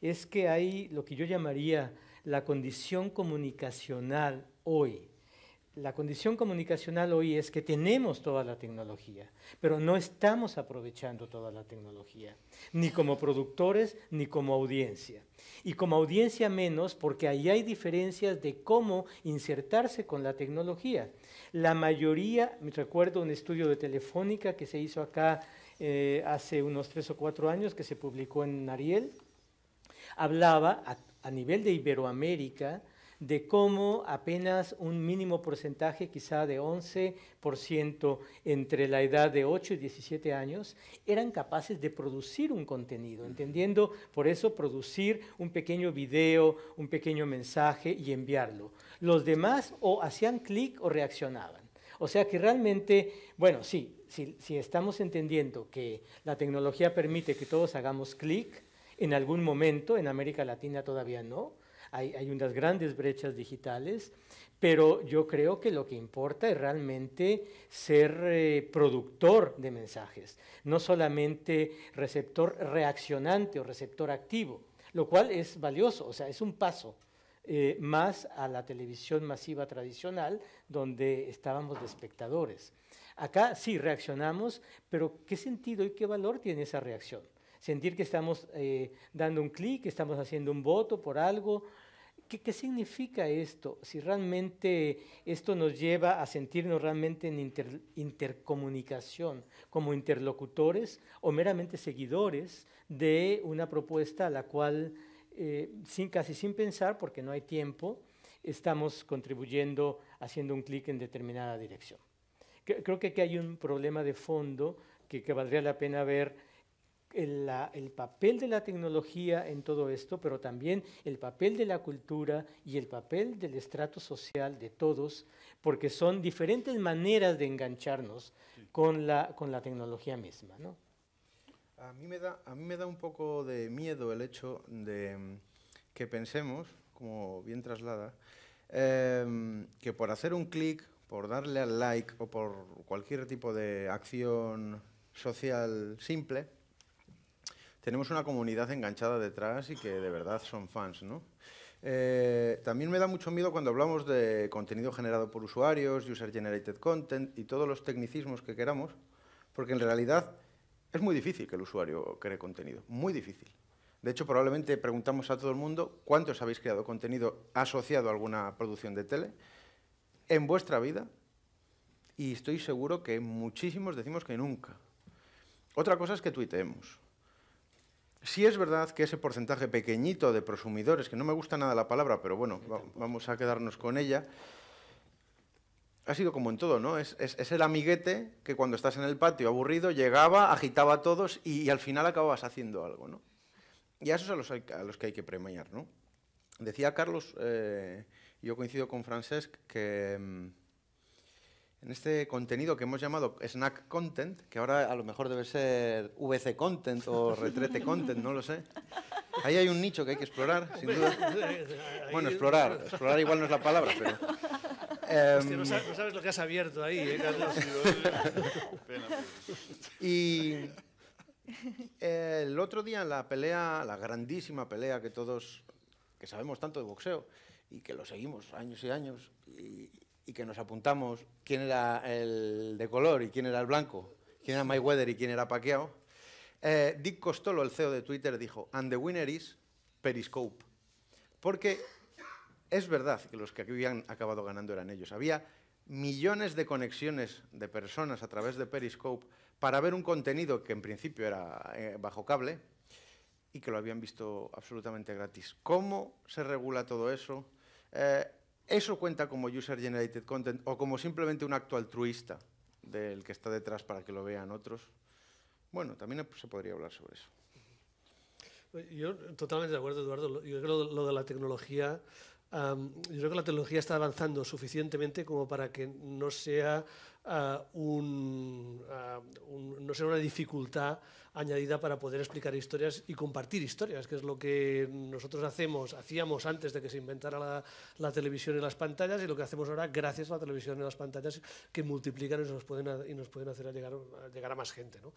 es que hay lo que yo llamaría la condición comunicacional hoy la condición comunicacional hoy es que tenemos toda la tecnología, pero no estamos aprovechando toda la tecnología, ni como productores, ni como audiencia. Y como audiencia menos, porque ahí hay diferencias de cómo insertarse con la tecnología. La mayoría, me recuerdo un estudio de Telefónica que se hizo acá eh, hace unos tres o cuatro años, que se publicó en Ariel, hablaba a nivel de Iberoamérica, de cómo apenas un mínimo porcentaje, quizá de 11% entre la edad de 8 y 17 años, eran capaces de producir un contenido, entendiendo por eso producir un pequeño video, un pequeño mensaje y enviarlo. Los demás o hacían clic o reaccionaban. O sea que realmente, bueno, sí, si, si, estamos entendiendo que la tecnología permite que todos hagamos clic, en algún momento, en América Latina todavía no, hay, unas grandes brechas digitales, pero yo creo que lo que importa es realmente ser eh, productor de mensajes, no solamente receptor reaccionante o receptor activo, lo cual es valioso, o sea, es un paso. Eh, más a la televisión masiva tradicional, donde estábamos de espectadores. Acá sí reaccionamos, pero ¿qué sentido y qué valor tiene esa reacción? Sentir que estamos eh, dando un clic, que estamos haciendo un voto por algo ¿Qué, significa esto? Si realmente esto nos lleva a sentirnos realmente en intercomunicación como interlocutores o meramente seguidores de una propuesta a la cual, eh, sin, casi sin pensar, porque no hay tiempo, estamos contribuyendo haciendo un clic en determinada dirección. Creo que aquí hay un problema de fondo que valdría la pena ver el, papel de la tecnología en todo esto, pero también el papel de la cultura y el papel del estrato social de todos, porque son diferentes maneras de engancharnos con, la, tecnología misma. A, mí me da, un poco de miedo el hecho de mm, que pensemos, como bien traslada, em, que por hacer un clic, por darle al like o por cualquier tipo de acción social simple, tenemos una comunidad enganchada detrás y que de verdad son fans, ¿no? Eh, también me da mucho miedo cuando hablamos de contenido generado por usuarios, user-generated content y todos los tecnicismos que queramos, porque en realidad es muy difícil que el usuario cree contenido, muy difícil. De hecho, probablemente preguntamos a todo el mundo cuántos habéis creado contenido asociado a alguna producción de tele en vuestra vida y estoy seguro que muchísimos decimos que nunca. Otra cosa es que tuiteemos. Sí es verdad que ese porcentaje pequeñito de prosumidores, que no me gusta nada la palabra, pero bueno, vamos a quedarnos con ella, ha sido como en todo, ¿no? Es, el amiguete que cuando estás en el patio aburrido llegaba, agitaba a todos y, al final acababas haciendo algo, ¿no? Y a esos a los, que hay que premiar, ¿no? Decía Carlos, eh, yo coincido con Francesc, que mm, en este contenido que hemos llamado Snack Content, que ahora a lo mejor debe ser VC Content o Retrete Content, no lo sé. Ahí hay un nicho que hay que explorar, sin duda. Bueno, explorar, explorar igual no es la palabra, pero... Em, no, sabes, lo que has abierto ahí, ¿eh, Carlos? y el otro día la pelea, la grandísima pelea que todos, que sabemos tanto de boxeo y que lo seguimos años y años, y, y que nos apuntamos quién era el de color y quién era el blanco, quién era Mayweather y quién era Pacquiao, eh, Dick Costolo, el CEO de Twitter, dijo, and the winner is Periscope. Porque es verdad que los que habían acabado ganando eran ellos. Había millones de conexiones de personas a través de Periscope para ver un contenido que en principio era eh, bajo cable y que lo habían visto absolutamente gratis. ¿Cómo se regula todo eso? Eh, eso cuenta como User Generated Content o como simplemente un acto altruista del que está detrás para que lo vean otros. Bueno, también se podría hablar sobre eso. Yo totalmente de acuerdo, Eduardo. Yo creo que lo de la tecnología, yo creo que la tecnología está avanzando suficientemente como para que no sea eh, eh, no sé, una dificultad añadida para poder explicar historias y compartir historias, que es lo que nosotros hacemos, hacíamos antes de que se inventara la, televisión y las pantallas y lo que hacemos ahora gracias a la televisión y las pantallas que multiplican y nos pueden, y nos pueden hacer llegar, a llegar a más gente. ¿no?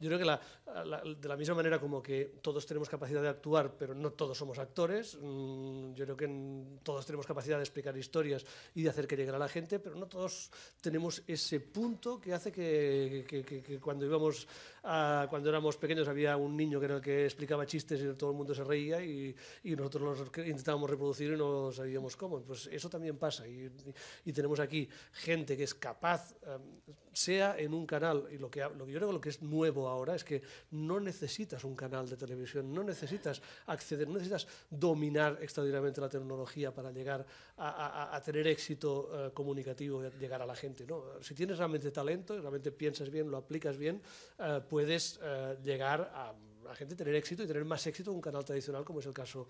Yo creo que de la misma manera como que todos tenemos capacidad de actuar, pero no todos somos actores, mm, yo creo que todos tenemos capacidad de explicar historias y de hacer que llegue a la gente, pero no todos tenemos ese punto que hace que, cuando íbamos a, cuando éramos pequeños había un niño que era el que explicaba chistes y todo el mundo se reía y, nosotros los intentábamos reproducir y no sabíamos cómo. Pues eso también pasa y, tenemos aquí gente que es capaz, em, sea en un canal, y lo que, lo que yo creo que lo que es nuevo ahora es que no necesitas un canal de televisión, no necesitas acceder, no necesitas dominar extraordinariamente la tecnología para llegar a, tener éxito eh, comunicativo y llegar a la gente. ¿no? tienes realmente talento, realmente piensas bien, lo aplicas bien, eh, puedes eh, llegar a la gente tener éxito y tener más éxito en un canal tradicional como es el caso,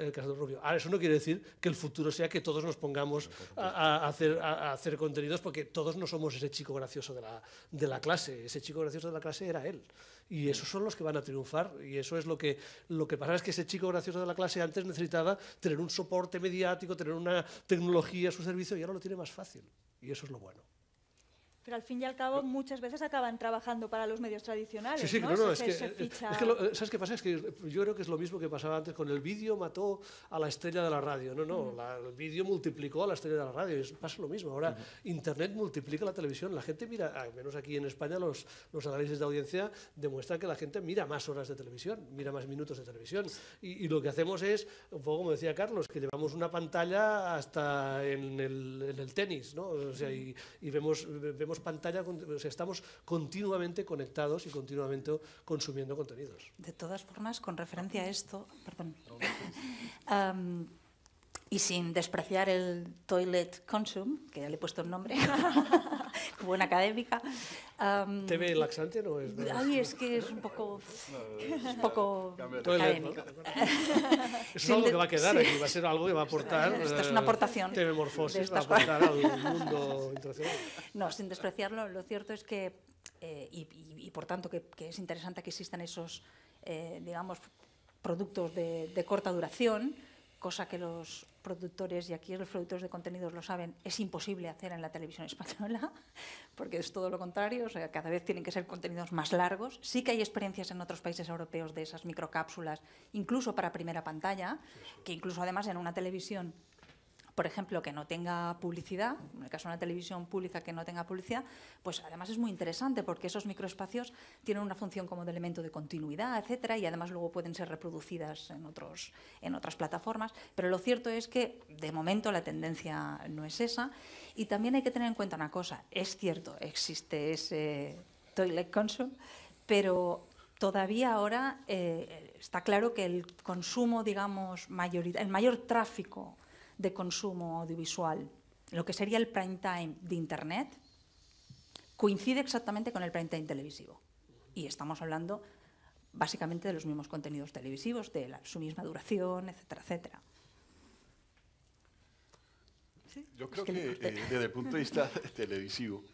el caso Rubio. Ahora, eso no quiere decir que el futuro sea que todos nos pongamos a, hacer, hacer contenidos porque todos no somos ese chico gracioso de la, clase. Ese chico gracioso de la clase era él. Y esos son los que van a triunfar. Y eso es lo que, lo que pasa es que ese chico gracioso de la clase antes necesitaba tener un soporte mediático, tener una tecnología a su servicio y ahora lo tiene más fácil. Y eso es lo bueno. Pero al fin y al cabo muchas veces acaban trabajando para los medios tradicionales. Sí, ¿no? es, que, eh, ¿sabes qué pasa? Es que yo creo que es lo mismo que pasaba antes con el vídeo mató a la estrella de la radio. No, no, el vídeo multiplicó a la estrella de la radio. Es, pasa lo mismo. Ahora Internet multiplica la televisión. La gente mira, al menos aquí en España los, los análisis de audiencia demuestran que la gente mira más horas de televisión, mira más minutos de televisión. Y, lo que hacemos es, un poco como decía Carlos, que llevamos una pantalla hasta en el, tenis, ¿no? O sea, y, y vemos, vemos pantalla, o sea, estamos continuamente conectados y continuamente consumiendo contenidos. De todas formas, con referencia a esto, perdón. Y sin despreciar el toilet consume que ya le he puesto un nombre, como una académica. ¿Te ve laxante no es? Ay, es que es un poco. es un poco. académico. es algo que va a quedar aquí, va a ser algo que va a aportar. Esta es una eh, aportación. telemorfosis Morfosis va a aportar al mundo internacional. No, sin despreciarlo, lo cierto es que. Eh, y, por tanto, que, es interesante que existan esos, eh, digamos, productos de corta duración cosa que los productores, y aquí los productores de contenidos lo saben, es imposible hacer en la televisión española, porque es todo lo contrario, o sea, cada vez tienen que ser contenidos más largos. Sí que hay experiencias en otros países europeos de esas microcápsulas, incluso para primera pantalla, que incluso además en una televisión por ejemplo, que no tenga publicidad, en el caso de una televisión pública que no tenga publicidad, pues además es muy interesante porque esos microespacios tienen una función como de elemento de continuidad, etcétera, y además luego pueden ser reproducidas en, otros, en otras plataformas. Pero lo cierto es que de momento la tendencia no es esa. Y también hay que tener en cuenta una cosa: es cierto, existe ese toilet console, pero todavía ahora eh, está claro que el consumo, digamos, mayorita el mayor tráfico de consumo audiovisual, lo que sería el prime time de Internet, coincide exactamente con el prime time televisivo. Y estamos hablando básicamente de los mismos contenidos televisivos, de la, su misma duración, etcétera, etcétera. Yo creo que, eh, desde el punto de vista televisivo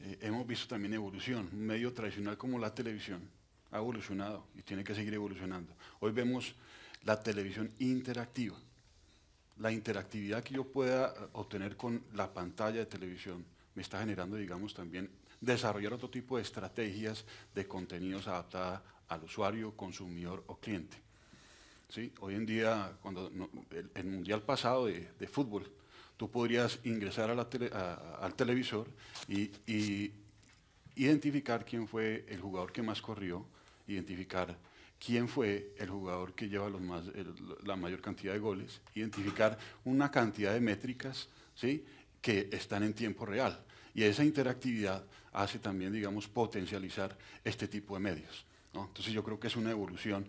eh, hemos visto también evolución. Un medio tradicional como la televisión ha evolucionado y tiene que seguir evolucionando. Hoy vemos la televisión interactiva la interactividad que yo pueda eh, obtener con la pantalla de televisión me está generando, digamos, también desarrollar otro tipo de estrategias de contenidos adaptadas al usuario, consumidor o cliente. ¿Sí? Hoy en día, cuando el, mundial pasado de, fútbol, tú podrías ingresar al televisor y, y identificar quién fue el jugador que más corrió, identificar quién fue el jugador que lleva la mayor cantidad de goles, identificar una cantidad de métricas ¿sí? que están en tiempo real. Y esa interactividad hace también, digamos, potencializar este tipo de medios. Entonces yo creo que es una evolución.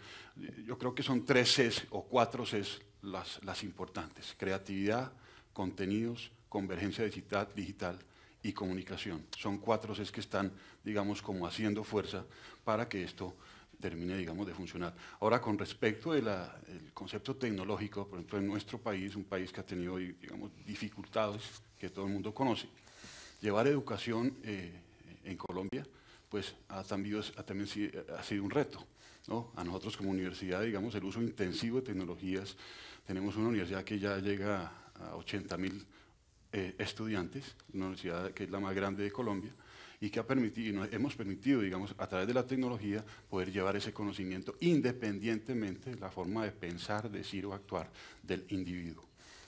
Yo creo que son tres Cs o cuatro Cs las, importantes. Creatividad, contenidos, convergencia digital, digital y comunicación. Son cuatro Cs que están, digamos, como haciendo fuerza para que esto termine, digamos, de funcionar. Ahora, con respecto del concepto tecnológico, por ejemplo, en nuestro país, un país que ha tenido, digamos, dificultades que todo el mundo conoce, llevar educación eh, en Colombia, pues ha también, ha, sido un reto. A nosotros como universidad, digamos, el uso intensivo de tecnologías, tenemos una universidad que ya llega a 80 mil eh, estudiantes, una universidad que es la más grande de Colombia, y que ha permitido, hemos permitido, digamos, a través de la tecnología, poder llevar ese conocimiento independientemente de la forma de pensar, decir o actuar del individuo.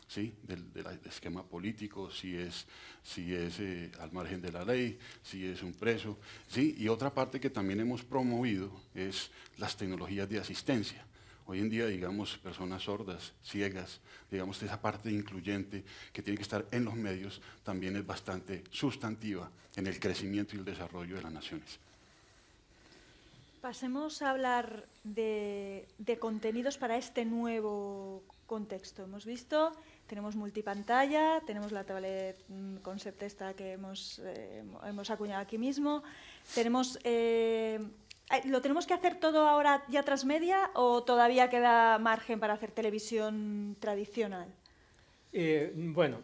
¿Sí? Del, esquema político, si es, si es eh, al margen de la ley, si es un preso. ¿sí? Y otra parte que también hemos promovido es las tecnologías de asistencia. Hoy en día, digamos, personas sordas, ciegas, digamos, esa parte incluyente que tiene que estar en los medios también es bastante sustantiva en el crecimiento y el desarrollo de las naciones. Pasemos a hablar de, contenidos para este nuevo contexto. Hemos visto, tenemos multipantalla, tenemos la tablet mm, concept esta que eh, hemos, acuñado aquí mismo, tenemos... Eh, ¿Lo tenemos que hacer todo ahora ya media o todavía queda margen para hacer televisión tradicional? Eh, bueno,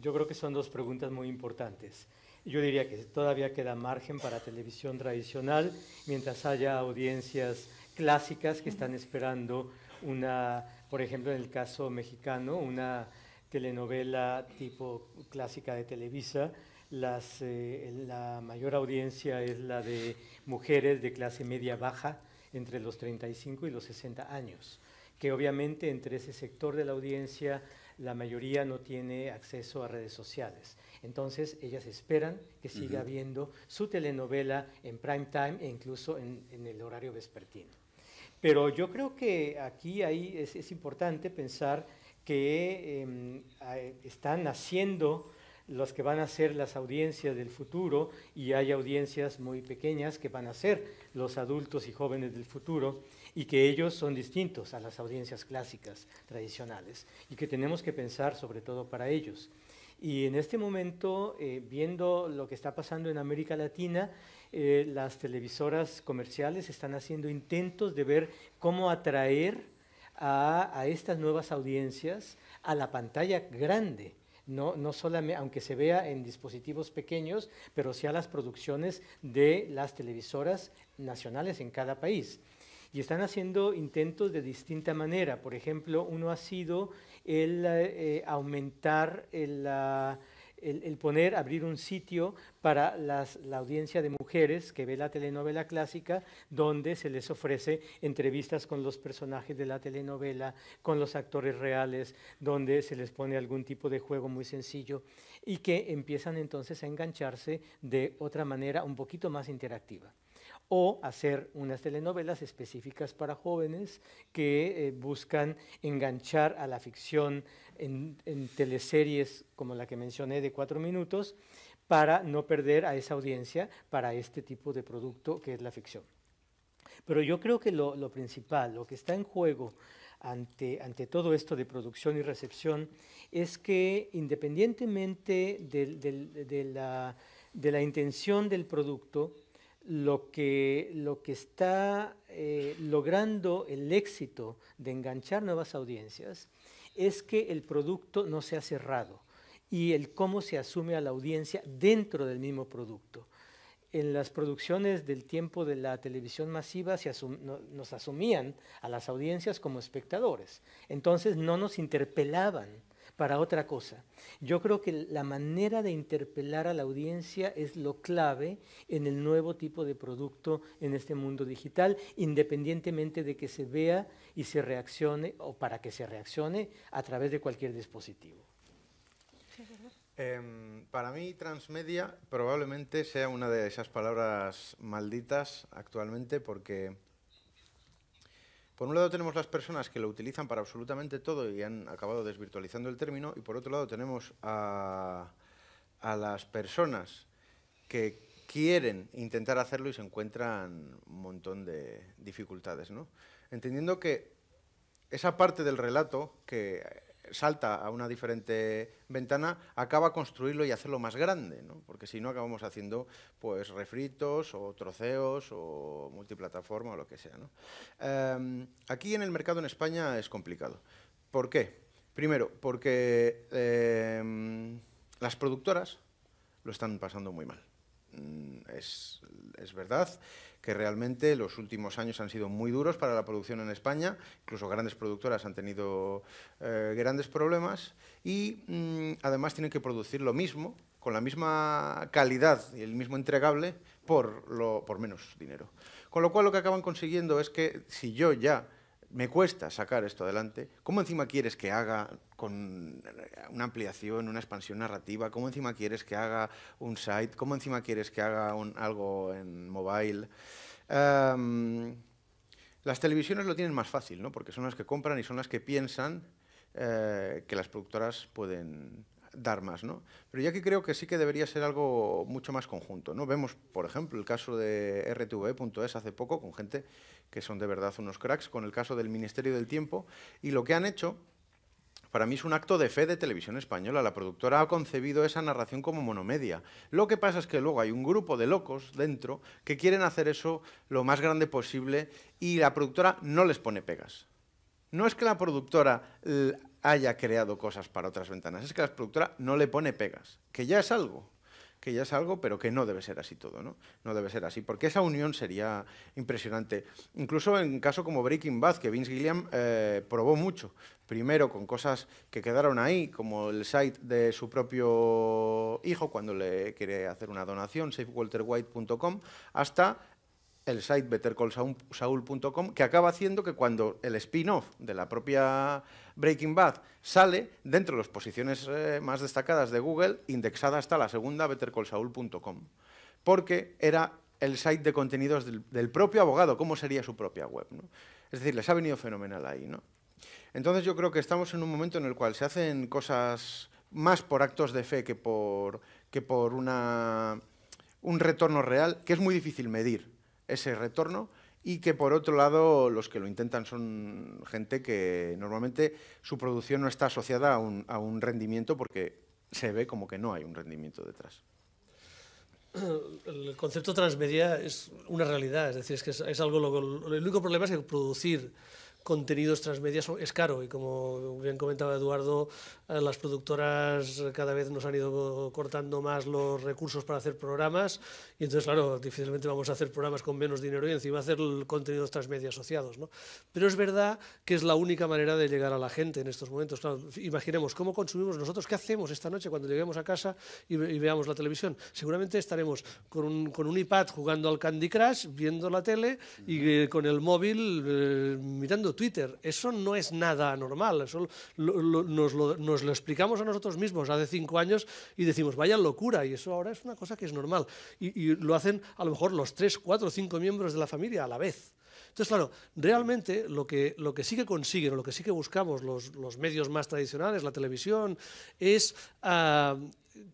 yo creo que son dos preguntas muy importantes. Yo diría que todavía queda margen para televisión tradicional mientras haya audiencias clásicas que están esperando una, por ejemplo, en el caso mexicano, una telenovela tipo clásica de Televisa, las, eh, la mayor audiencia es la de mujeres de clase media baja entre los 35 y los 60 años, que obviamente entre ese sector de la audiencia la mayoría no tiene acceso a redes sociales. Entonces ellas esperan que siga habiendo viendo su telenovela en prime time e incluso en, el horario vespertino. Pero yo creo que aquí ahí es, importante pensar que em, están haciendo los que van a ser las audiencias del futuro y hay audiencias muy pequeñas que van a ser los adultos y jóvenes del futuro y que ellos son distintos a las audiencias clásicas tradicionales y que tenemos que pensar sobre todo para ellos. Y en este momento, eh, viendo lo que está pasando en América Latina, eh, las televisoras comerciales están haciendo intentos de ver cómo atraer a estas nuevas audiencias a la pantalla grande no, solamente, aunque se vea en dispositivos pequeños, pero sí a las producciones de las televisoras nacionales en cada país. Y están haciendo intentos de distinta manera. Por ejemplo, uno ha sido el eh, aumentar la el, poner, abrir un sitio para la audiencia de mujeres que ve la telenovela clásica, donde se les ofrece entrevistas con los personajes de la telenovela, con los actores reales, donde se les pone algún tipo de juego muy sencillo y que empiezan entonces a engancharse de otra manera un poquito más interactiva o hacer unas telenovelas específicas para jóvenes que eh, buscan enganchar a la ficción en, teleseries como la que mencioné de cuatro minutos, para no perder a esa audiencia para este tipo de producto que es la ficción. Pero yo creo que lo, principal, lo que está en juego ante, ante, todo esto de producción y recepción es que independientemente de, la, de la, intención del producto, lo que, lo que está eh, logrando el éxito de enganchar nuevas audiencias es que el producto no se ha cerrado y el cómo se asume a la audiencia dentro del mismo producto. En las producciones del tiempo de la televisión masiva nos asumían a las audiencias como espectadores, entonces no nos interpelaban para otra cosa. Yo creo que la manera de interpelar a la audiencia es lo clave en el nuevo tipo de producto en este mundo digital, independientemente de que se vea y se reaccione o para que se reaccione a través de cualquier dispositivo. Em, para mí, transmedia probablemente sea una de esas palabras malditas actualmente porque por un lado tenemos las personas que lo utilizan para absolutamente todo y han acabado desvirtualizando el término, y por otro lado tenemos a, las personas que quieren intentar hacerlo y se encuentran un montón de dificultades. Entendiendo que esa parte del relato que salta a una diferente ventana, acaba construirlo y hacerlo más grande, porque si no acabamos haciendo pues, refritos o troceos o multiplataforma o lo que sea. Em, aquí en el mercado en España es complicado. ¿Por qué? Primero, porque em, las productoras lo están pasando muy mal. Mm, es, es verdad que realmente los últimos años han sido muy duros para la producción en España, incluso grandes productoras han tenido eh, grandes problemas y mm, además tienen que producir lo mismo, con la misma calidad y el mismo entregable por, lo, por menos dinero. Con lo cual lo que acaban consiguiendo es que si yo ya me cuesta sacar esto adelante, ¿cómo encima quieres que haga con una ampliación, una expansión narrativa? ¿Cómo encima quieres que haga un site? ¿Cómo encima quieres que haga algo en mobile? Em, las televisiones lo tienen más fácil, ¿no? porque son las que compran y son las que piensan eh, que las productoras pueden, dar más. ¿no? Pero ya que creo que sí que debería ser algo mucho más conjunto. ¿no? Vemos, por ejemplo, el caso de rtv.es hace poco con gente que son de verdad unos cracks, con el caso del Ministerio del Tiempo, y lo que han hecho para mí es un acto de fe de televisión española. La productora ha concebido esa narración como monomedia. Lo que pasa es que luego hay un grupo de locos dentro que quieren hacer eso lo más grande posible y la productora no les pone pegas. No es que la productora haya creado cosas para otras ventanas. Es que la productora no le pone pegas, que ya es algo, que ya es algo, pero que no debe ser así todo, ¿no? No debe ser así, porque esa unión sería impresionante. Incluso en caso como Breaking Bad, que Vince Gilliam eh, probó mucho. Primero con cosas que quedaron ahí, como el site de su propio hijo cuando le quiere hacer una donación, safewalterwhite.com, hasta el site bettercallsaul.com, que acaba haciendo que cuando el spin-off de la propia Breaking Bad sale dentro de las posiciones eh, más destacadas de Google, indexada hasta la segunda, BetterColsaul.com, porque era el site de contenidos del, propio abogado, cómo sería su propia web. Es decir, les ha venido fenomenal ahí. ¿no? Entonces yo creo que estamos en un momento en el cual se hacen cosas más por actos de fe que por, que por un retorno real, que es muy difícil medir ese retorno, y que por otro lado los que lo intentan son gente que normalmente su producción no está asociada a un, rendimiento porque se ve como que no hay un rendimiento detrás. El concepto transmedia es una realidad, es decir, es que es, algo, lo, el único problema es que producir contenidos transmedia es caro y como bien comentaba Eduardo, eh, las productoras cada vez nos han ido cortando más los recursos para hacer programas y entonces, claro, difícilmente vamos a hacer programas con menos dinero y encima hacer contenidos transmedia asociados. ¿no? Pero es verdad que es la única manera de llegar a la gente en estos momentos. imaginemos cómo consumimos nosotros, qué hacemos esta noche cuando lleguemos a casa y, veamos la televisión. Seguramente estaremos con un, con un iPad jugando al Candy Crush, viendo la tele y eh, con el móvil eh, mirando Twitter. Eso no es nada normal. nos, lo, explicamos a nosotros mismos hace cinco años y decimos, vaya locura, y eso ahora es una cosa que es normal. Y, lo hacen a lo mejor los tres, cuatro, cinco miembros de la familia a la vez. Entonces, claro, realmente lo que, lo que sí que consiguen lo que sí que buscamos los, medios más tradicionales, la televisión, es ah, eh,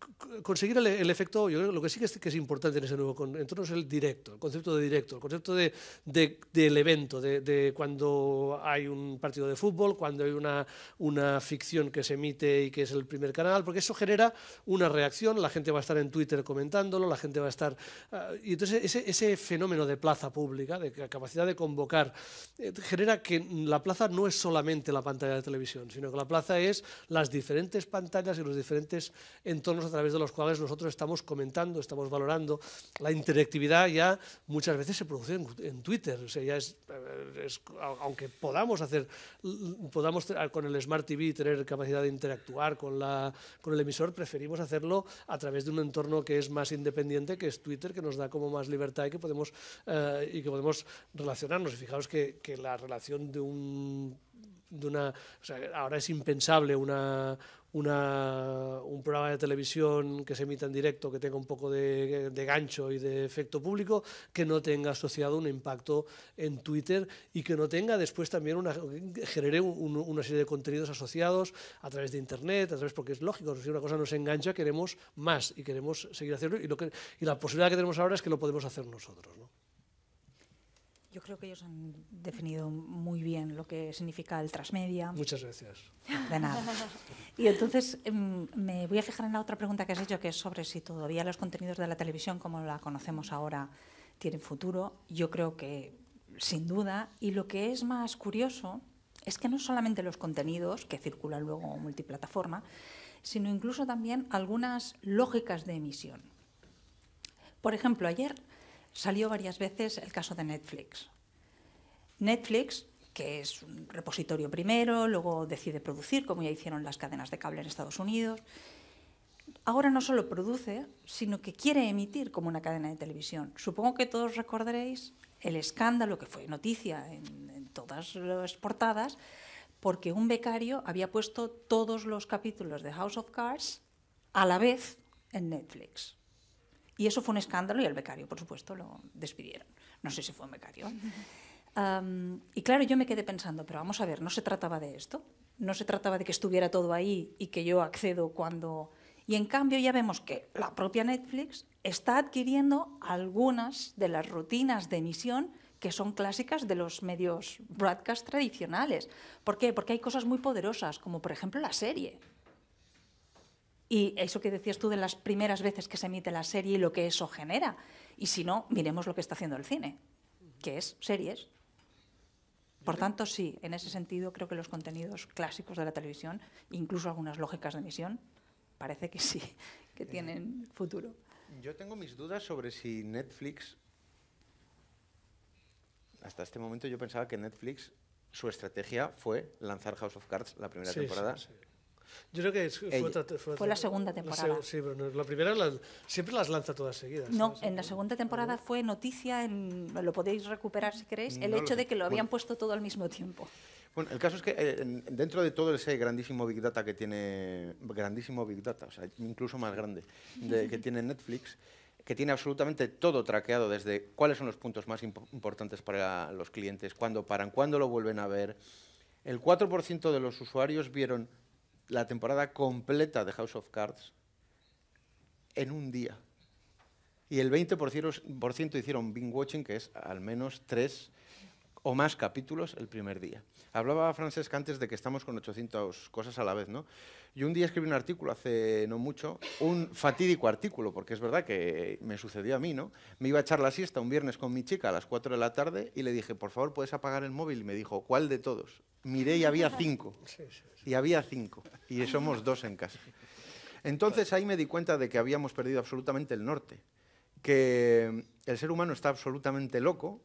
conseguir el, efecto, yo creo lo que sí que es, importante en ese nuevo entorno es el directo, el concepto de directo, el concepto del evento, de, cuando hay un partido de fútbol, cuando hay una, una ficción que se emite y que es el primer canal, porque eso genera una reacción, la gente va a estar en Twitter comentándolo, la gente va a estar... Ah, y entonces ese, ese, fenómeno de plaza pública, de capacidad de convocar, eh, genera que la plaza no es solamente la pantalla de televisión, sino que la plaza es las diferentes pantallas y los diferentes entornos a través de los cuales nosotros estamos comentando, estamos valorando. La interactividad ya muchas veces se produce en, Twitter, o sea, ya es, eh, aunque podamos hacer, podamos con el Smart TV tener capacidad de interactuar con, la, con el emisor, preferimos hacerlo a través de un entorno que es más independiente, que es Twitter, que nos da como más libertad y que podemos, eh, y que podemos relacionarnos. Y fijaos que, que la relación de un de una, ahora es impensable una, un programa de televisión que se emita en directo, que tenga un poco de, gancho y de efecto público, que no tenga asociado un impacto en Twitter y que no tenga después también una, genere una serie de contenidos asociados a través de Internet, a través, porque es lógico, si una cosa nos engancha queremos más y queremos seguir haciendo y, y la posibilidad que tenemos ahora es que lo podemos hacer nosotros. Yo creo que ellos han definido muy bien lo que significa el transmedia. Muchas gracias. De nada. Y entonces em, me voy a fijar en la otra pregunta que has hecho, que es sobre si todavía los contenidos de la televisión, como la conocemos ahora, tienen futuro. Yo creo que sin duda. Y lo que es más curioso es que no solamente los contenidos, que circulan luego multiplataforma, sino incluso también algunas lógicas de emisión. Por ejemplo, ayer salió varias veces el caso de Netflix. Netflix, que es un repositorio primero, luego decide producir, como ya hicieron las cadenas de cable en Estados Unidos, ahora no solo produce, sino que quiere emitir como una cadena de televisión. Supongo que todos recordaréis el escándalo que fue noticia en, todas las portadas, porque un becario había puesto todos los capítulos de House of Cards a la vez en Netflix. Y eso fue un escándalo y el becario, por supuesto, lo despidieron. No sé si fue un becario. y claro, yo me quedé pensando, pero vamos a ver, no se trataba de esto, no se trataba de que estuviera todo ahí y que yo accedo cuando... Y en cambio ya vemos que la propia Netflix está adquiriendo algunas de las rutinas de emisión que son clásicas de los medios broadcast tradicionales. ¿Por qué? Porque hay cosas muy poderosas, como por ejemplo la serie. Y eso que decías tú de las primeras veces que se emite la serie y lo que eso genera. Y si no, miremos lo que está haciendo el cine, que es series. Por tanto, sí, en ese sentido creo que los contenidos clásicos de la televisión, incluso algunas lógicas de emisión, parece que sí, que eh, tienen futuro. Yo tengo mis dudas sobre si Netflix, hasta este momento yo pensaba que Netflix, su estrategia fue lanzar House of Cards la primera temporada. Yo creo que fue, eh, la segunda temporada. La, primera siempre las lanza todas seguidas. No, en la segunda temporada fue noticia, en, lo podéis recuperar si queréis, el hecho de que lo habían puesto todo al mismo tiempo. Bueno, el caso es que eh, dentro de todo ese grandísimo Big Data que tiene, grandísimo Big Data, o sea, incluso más grande, que tiene Netflix, que tiene absolutamente todo traqueado desde cuáles son los puntos más importantes para los clientes, cuándo paran, cuándo lo vuelven a ver. El 4% de los usuarios vieron la temporada completa de House of Cards en un día. Y el 20% hicieron binge watching, que es al menos tres o más capítulos el primer día. Hablaba Francesca antes de que estamos con 800 cosas a la vez, ¿no? Y un día escribí un artículo hace no mucho, un fatídico artículo, porque es verdad que me sucedió a mí, ¿no? Me iba a echar la siesta un viernes con mi chica a las 4 de la tarde y le dije, por favor, ¿puedes apagar el móvil? Y me dijo, ¿cuál de todos? Miré y había cinco. Y había cinco. Y somos dos en casa. Entonces ahí me di cuenta de que habíamos perdido absolutamente el norte, que el ser humano está absolutamente loco,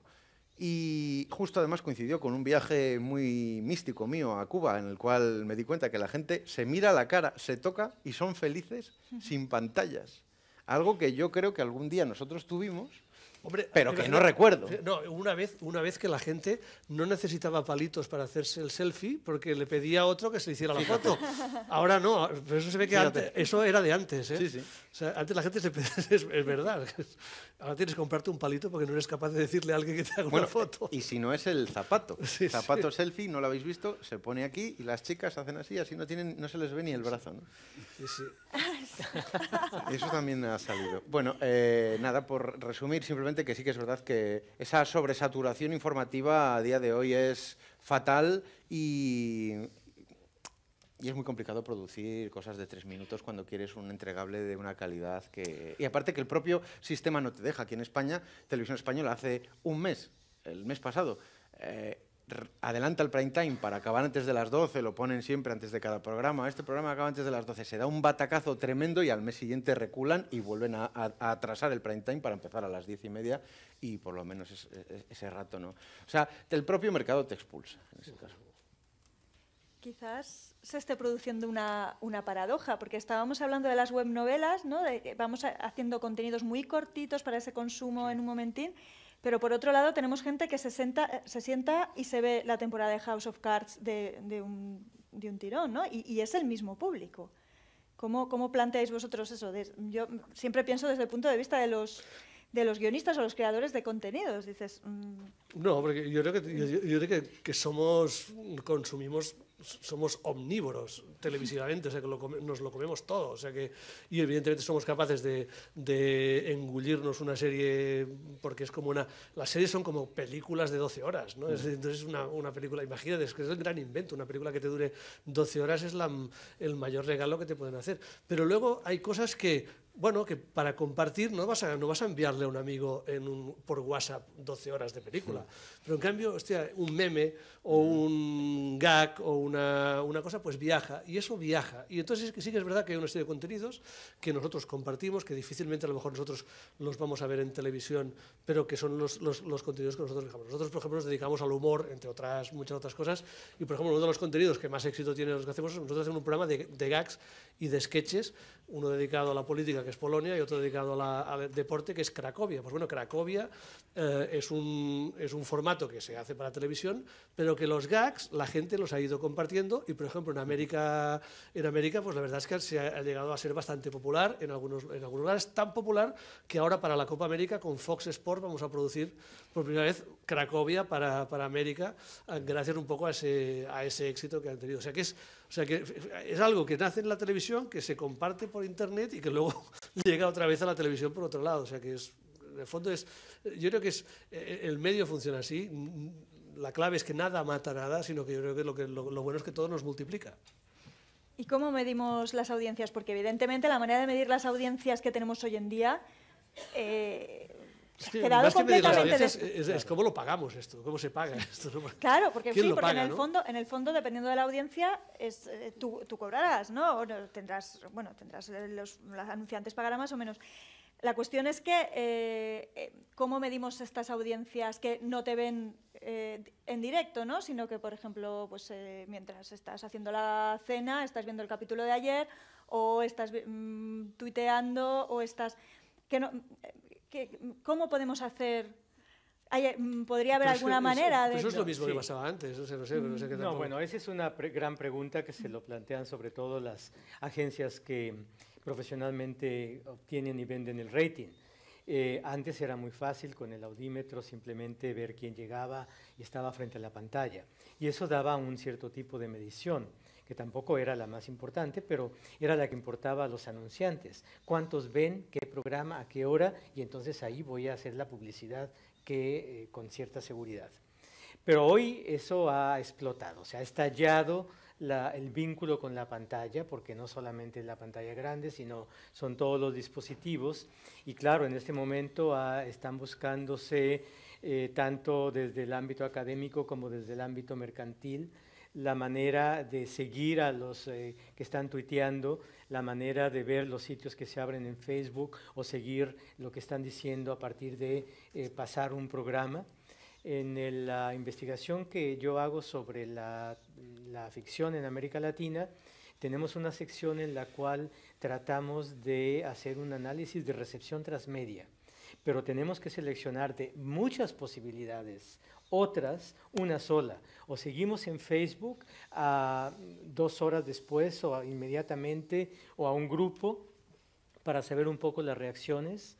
y justo además coincidió con un viaje muy místico mío a Cuba, en el cual me di cuenta que la gente se mira la cara, se toca y son felices sin pantallas. Algo que yo creo que algún día nosotros tuvimos, Hombre, pero eh, que eh, no recuerdo. Eh, no, una vez, una vez que la gente no necesitaba palitos para hacerse el selfie porque le pedía a otro que se le hiciera la foto. Ahora no, pero eso se ve que eso era de antes. Sí, sí. antes la gente se es, es verdad, Ahora tienes que comprarte un palito porque no eres capaz de decirle a alguien que te haga una foto. Y si no es el zapato. zapato selfie, no lo habéis visto, se pone aquí y las chicas hacen así, así no, tienen, no se les ve ni el brazo. ¿no? Eso también ha salido. Bueno, eh, nada, por resumir, simplemente que sí que es verdad que esa sobresaturación informativa a día de hoy es fatal y y es muy complicado producir cosas de tres minutos cuando quieres un entregable de una calidad que... Y aparte que el propio sistema no te deja. Aquí en España, Televisión Española hace un mes, el mes pasado, eh, adelanta el prime time para acabar antes de las 12, lo ponen siempre antes de cada programa. Este programa acaba antes de las 12, se da un batacazo tremendo y al mes siguiente reculan y vuelven a, atrasar el prime time para empezar a las 10 y media y por lo menos ese rato no. O sea, el propio mercado te expulsa en ese caso. Quizás se esté produciendo una, paradoja, porque estábamos hablando de las web ¿no? vamos haciendo contenidos muy cortitos para ese consumo en un momentín, pero por otro lado tenemos gente que se, eh, se sienta y se ve la temporada de House of Cards de, un, tirón, Y, es el mismo público. ¿Cómo, planteáis vosotros eso? yo siempre pienso desde el punto de vista de los de los guionistas o los creadores de contenidos. Dices. Mm. No, porque yo creo que, que somos, consumimos somos omnívoros televisivamente, o sea que nos lo comemos todo, o sea que, y evidentemente somos capaces de, engullirnos una serie, porque es como una, las series son como películas de 12 horas, ¿no? Es, mm. entonces una, película, imagínate, es que es el gran invento, una película que te dure 12 horas es el mayor regalo que te pueden hacer. Pero luego hay cosas que bueno, que para compartir no vas a, no vas a enviarle a un amigo en un, por WhatsApp 12 horas de película. Pero en cambio, hostia, un meme o un gag o una, cosa, pues viaja. Y eso viaja. Y entonces sí que es verdad que hay una serie de contenidos que nosotros compartimos, que difícilmente a lo mejor nosotros los vamos a ver en televisión, pero que son los, contenidos que nosotros dejamos. Nosotros, por ejemplo, nos dedicamos al humor, entre otras muchas otras cosas. Y, por ejemplo, uno de los contenidos que más éxito tiene los que hacemos nosotros hacemos un programa de, de gags y de sketches uno dedicado a la política, que es Polonia, y otro dedicado al deporte, que es Cracovia. Pues bueno, Cracovia eh, es, un, es un formato que se hace para televisión, pero que los gags la gente los ha ido compartiendo y, por ejemplo, en América, en América pues la verdad es que se ha, llegado a ser bastante popular en algunos, en algunos lugares, tan popular que ahora para la Copa América con Fox Sport vamos a producir por primera vez Cracovia para, América, gracias un poco a ese, a ese éxito que han tenido. O sea que es o sea que es algo que nace en la televisión, que se comparte por internet y que luego llega otra vez a la televisión por otro lado. O sea que es, en el fondo es, yo creo que es, e, e, el medio funciona así. Mm, mm, la clave es que nada mata nada, sino que yo creo que lo, bueno es que todo nos multiplica. ¿Y cómo medimos las audiencias? Porque evidentemente la manera de medir las audiencias que tenemos hoy en día eh, es cómo lo pagamos esto, cómo se paga esto. Claro, porque, en, el fondo, en el fondo, dependiendo de la audiencia, es, eh, tú, cobrarás, ¿no? O tendrás, bueno, tendrás, eh, los, anunciantes pagarán más o menos. La cuestión es que, eh, ¿cómo medimos estas audiencias que no te ven en directo, ¿no? Sino que, por ejemplo, pues, mientras estás haciendo la cena, estás viendo el capítulo de ayer, o estás mm, tuiteando, o estás... Que no, ¿Cómo podemos hacer? Mm, ¿Podría haber alguna manera pues de...? Eso es lo mismo que pasaba antes, no sé, no sé, no sé No, bueno, esa es una gran pregunta que se lo plantean sobre todo las agencias que profesionalmente obtienen y venden el rating. Eh, antes era muy fácil con el audímetro simplemente ver quién llegaba y estaba frente a la pantalla. Y eso daba un cierto tipo de medición tampoco era la más importante, pero era la que importaba a los anunciantes. ¿Cuántos ven? ¿Qué programa? ¿A qué hora? Y entonces ahí voy a hacer la publicidad que eh, con cierta seguridad. Pero hoy eso ha explotado, se ha estallado el vínculo con la pantalla, porque no solamente es la pantalla grande, sino son todos los dispositivos. Y claro, en este momento ah, están buscándose eh, tanto desde el ámbito académico como desde el ámbito mercantil la manera de seguir a los eh, que están tuiteando, la manera de ver los sitios que se abren en Facebook o seguir lo que están diciendo a partir de eh, pasar un programa. En la investigación que yo hago sobre la, la ficción en América Latina, tenemos una sección en la cual tratamos de hacer un análisis de recepción transmedia, pero tenemos que seleccionar de muchas posibilidades otras una sola. O seguimos en Facebook a dos horas después o inmediatamente o a un grupo para saber un poco las reacciones,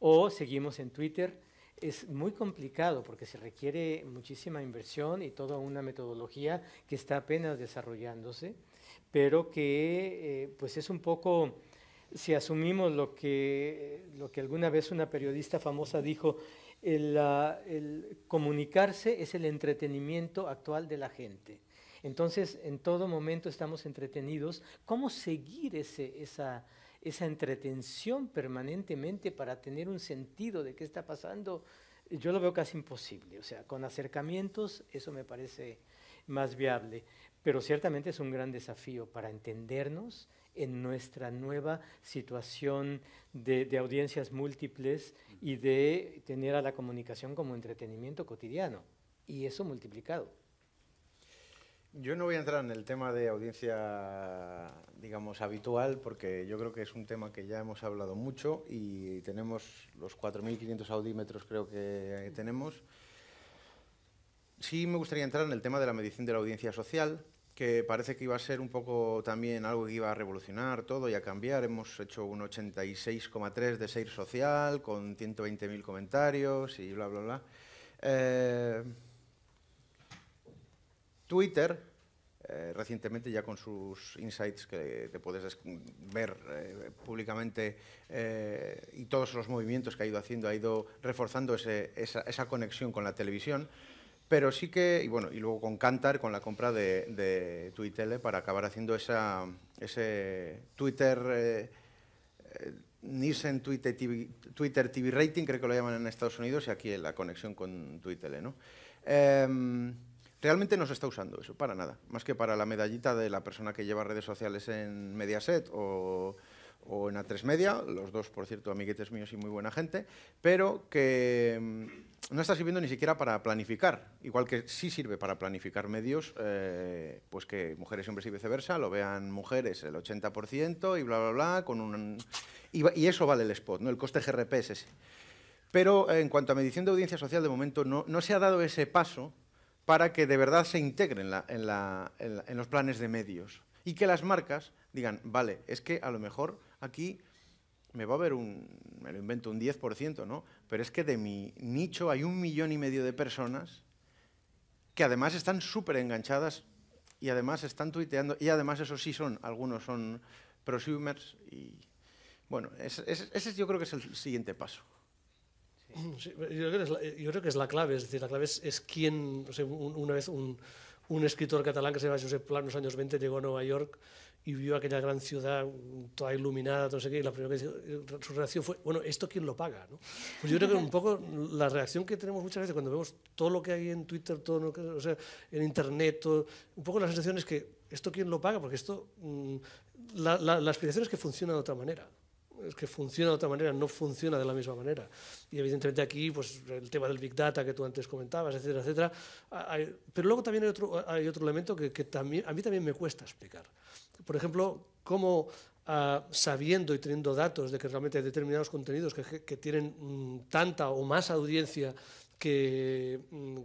o seguimos en Twitter. Es muy complicado porque se requiere muchísima inversión y toda una metodología que está apenas desarrollándose, pero que eh, pues es un poco si asumimos lo que, lo que alguna vez una periodista famosa dijo, el, comunicarse es el entretenimiento actual de la gente. Entonces, en todo momento estamos entretenidos. ¿Cómo seguir esa, esa entretención permanentemente para tener un sentido de qué está pasando? Yo lo veo casi imposible. O sea, con acercamientos eso me parece más viable. Pero ciertamente es un gran desafío para entendernos, en nuestra nueva situación de, audiencias múltiples y de tener a la comunicación como entretenimiento cotidiano, y eso multiplicado. Yo no voy a entrar en el tema de audiencia, digamos, habitual, porque yo creo que es un tema que ya hemos hablado mucho y tenemos los 4.500 audímetros, creo que tenemos. Sí me gustaría entrar en el tema de la medición de la audiencia social, que parece que iba a ser un poco también algo que iba a revolucionar todo y a cambiar. Hemos hecho un 86,3 de Seir Social con 120.000 comentarios y bla, bla, bla. Eh, Twitter, eh, recientemente ya con sus insights que, te puedes ver eh, públicamente y todos los movimientos que ha ido haciendo, ha ido reforzando esa conexión con la televisión. Pero sí que, y bueno, y luego con Cantar, con la compra de, de Twitter, para acabar haciendo esa, ese Twitter, eh, eh Nielsen Twitter TV, Twitter TV Rating, creo que lo llaman en Estados Unidos, y aquí la conexión con Twitter, ¿no? Em, realmente no se está usando eso, para nada, más que para la medallita de la persona que lleva redes sociales en Mediaset o, o en A3 Media, los dos, por cierto, amiguetes míos y muy buena gente, pero que em, no está sirviendo ni siquiera para planificar, igual que sí sirve para planificar medios, eh, pues que mujeres y hombres y viceversa, lo vean mujeres el 80% y bla, bla, bla, con un, y, eso vale el spot, ¿no? el coste GRP es ese. Pero eh, en cuanto a medición de audiencia social, de momento no, se ha dado ese paso para que de verdad se integren en, los planes de medios y que las marcas digan, vale, es que a lo mejor aquí me va a ver un, me lo invento, un 10%, ¿no? pero es que de mi nicho hay un millón y medio de personas que además están súper enganchadas y además están tuiteando y además eso sí son, algunos son prosumers y bueno, ese, yo creo que es el siguiente paso. yo, creo que es la, clave, es decir, la clave es, quién, una vez un, escritor catalán que se llama Josep Pla en los años 20 llegó a Nueva York y vio aquella gran ciudad mm, toda iluminada, y la primera que eh, su reacción fue, bueno, ¿esto quién lo paga? ¿no? Pues yo creo que un poco la reacción que tenemos muchas veces cuando vemos todo lo que hay en Twitter, todo sea, en Internet, un poco la sensación es que esto quién lo paga, porque esto, mm, la, explicación es que funciona de otra manera es que funciona de otra manera, no funciona de la misma manera. Y evidentemente aquí, pues el tema del Big Data que tú antes comentabas, etcétera, etcétera. pero luego también hay otro, hay otro elemento que, que, también, a mí también me cuesta explicar por ejemplo, cómo ah, sabiendo y teniendo datos de que realmente hay determinados contenidos que, tienen mm, tanta o más audiencia que, mm,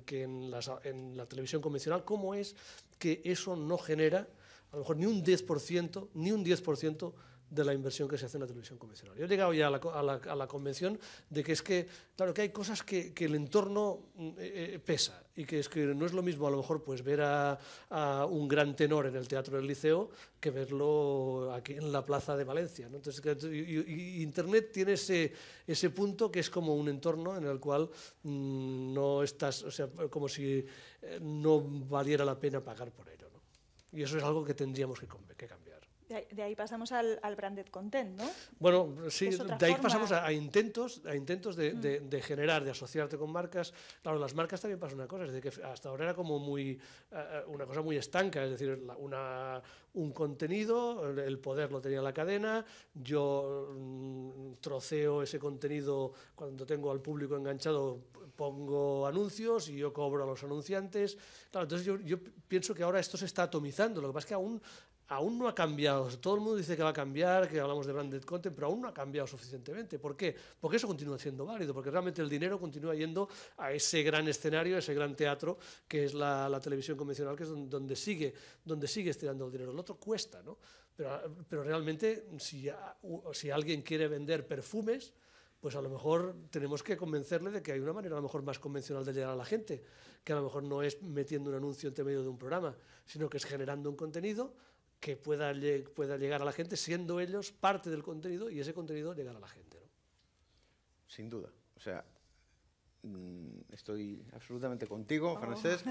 en, la televisión convencional, ¿cómo es que eso no genera a lo mejor ni un 10%, ni un 10% de la inversión que se hace en la televisión convencional. Yo he llegado ya a la, a la, convención de que es que, claro, que hay cosas que, el entorno mm, eh, eh, pesa y que es que no es lo mismo a lo mejor pues ver a, un gran tenor en el Teatro del Liceo que verlo aquí en la Plaza de Valencia. ¿no? Entonces, Internet tiene ese, ese punto que es como un entorno en el cual mm, no estás, o sea, como si eh, no valiera la pena pagar por ello. Y eso es algo que tendríamos que, que cambiar. De ahí pasamos al, branded content, ¿no? Bueno, sí, de ahí pasamos a, intentos, a intentos mm. de, generar, de asociarte con marcas. Claro, las marcas también pasa una cosa, es decir, que hasta ahora era como muy, eh, eh, una cosa muy estanca, es decir, un contenido, el poder lo tenía la cadena, yo mm, troceo ese contenido cuando tengo al público enganchado, pongo anuncios y yo cobro a los anunciantes. Claro, entonces yo pienso que ahora esto se está atomizando, lo que pasa es que aún aún no ha cambiado. Todo el mundo dice que va a cambiar, que hablamos de branded content, pero aún no ha cambiado suficientemente. ¿Por qué? Porque eso continúa siendo válido, porque realmente el dinero continúa yendo a ese gran escenario, a ese gran teatro que es la, televisión convencional, que es donde sigue, donde sigue estirando el dinero. El otro cuesta, ¿no? Pero, realmente, si, si alguien quiere vender perfumes, pues a lo mejor tenemos que convencerle de que hay una manera a lo mejor más convencional de llegar a la gente, que a lo mejor no es metiendo un anuncio entre medio de un programa, sino que es generando un contenido que pueda, llegar a la gente, siendo ellos parte del contenido y ese contenido llegar a la gente. ¿no? Sin duda. O sea, mm, estoy absolutamente contigo, Francés.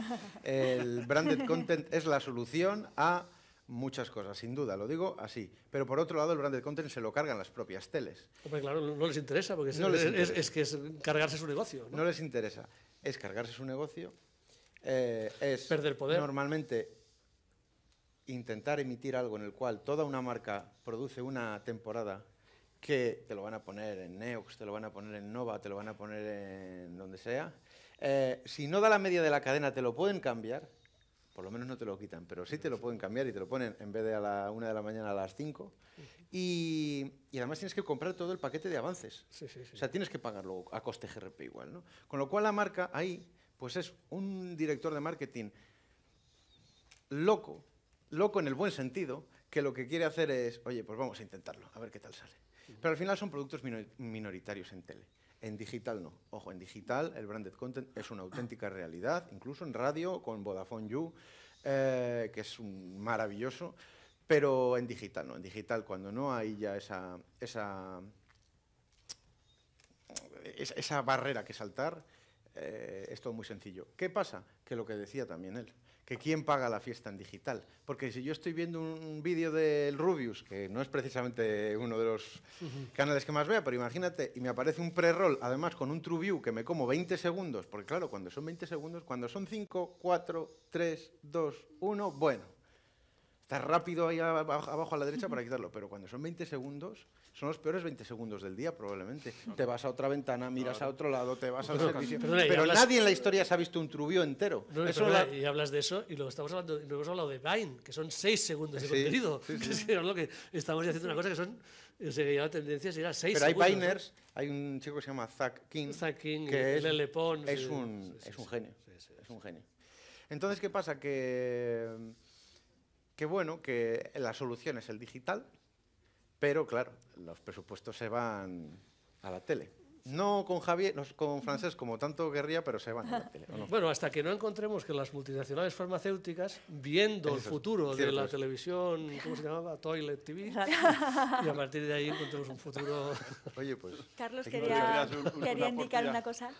El branded content es la solución a muchas cosas, sin duda, lo digo así. Pero por otro lado, el branded content se lo cargan las propias teles. claro, no les interesa, porque es, que es cargarse su negocio. ¿no? les interesa. Es cargarse su negocio. Eh, es Perder poder. Normalmente intentar emitir algo en el cual toda una marca produce una temporada que te lo van a poner en Neox, te lo van a poner en Nova, te lo van a poner en donde sea. Eh, si no da la media de la cadena, te lo pueden cambiar, por lo menos no te lo quitan, pero sí te lo pueden cambiar y te lo ponen en vez de a la una de la mañana a las 5. Y, además tienes que comprar todo el paquete de avances. O sea, tienes que pagarlo a coste GRP igual, ¿no? Con lo cual la marca ahí, pues es un director de marketing loco loco en el buen sentido, que lo que quiere hacer es, oye, pues vamos a intentarlo, a ver qué tal sale. Pero al final son productos minoritarios en tele. En digital no. Ojo, en digital el branded content es una auténtica realidad, incluso en radio con Vodafone You, eh, que es un maravilloso, pero en digital no. En digital cuando no hay ya esa, esa, esa barrera que saltar, eh, es todo muy sencillo. ¿Qué pasa? Que lo que decía también él, que quién paga la fiesta en digital. Porque si yo estoy viendo un vídeo del Rubius, que no es precisamente uno de los canales que más vea, pero imagínate, y me aparece un pre-roll, además con un TrueView que me como 20 segundos, porque claro, cuando son 20 segundos, cuando son 5, 4, 3, 2, 1, bueno, está rápido ahí abajo a la derecha para quitarlo, pero cuando son 20 segundos son los peores 20 segundos del día, probablemente. Te vas a otra ventana, miras a otro lado, te vas al servicio. pero nadie en la historia se ha visto un trubio entero. Y hablas de eso y luego estamos hablando, y hemos hablado de Vine, que son 6 segundos de contenido. estamos haciendo una cosa que son. O sea, la tendencia Pero hay Viners, hay un chico que se llama Zach King. Zack King, que es, es, un, es un genio. es un genio. Entonces, ¿qué pasa? Que, que bueno, que la solución es el digital pero claro, los presupuestos se van a la tele. No con Javier, no con Francés como tanto querría, pero se van a la tele. Bueno, hasta que no encontremos que las multinacionales farmacéuticas, viendo el futuro de la televisión, ¿cómo se llamaba? Toilet TV. y a partir de ahí encontremos un futuro. Oye, pues. Carlos quería, quería indicar una cosa.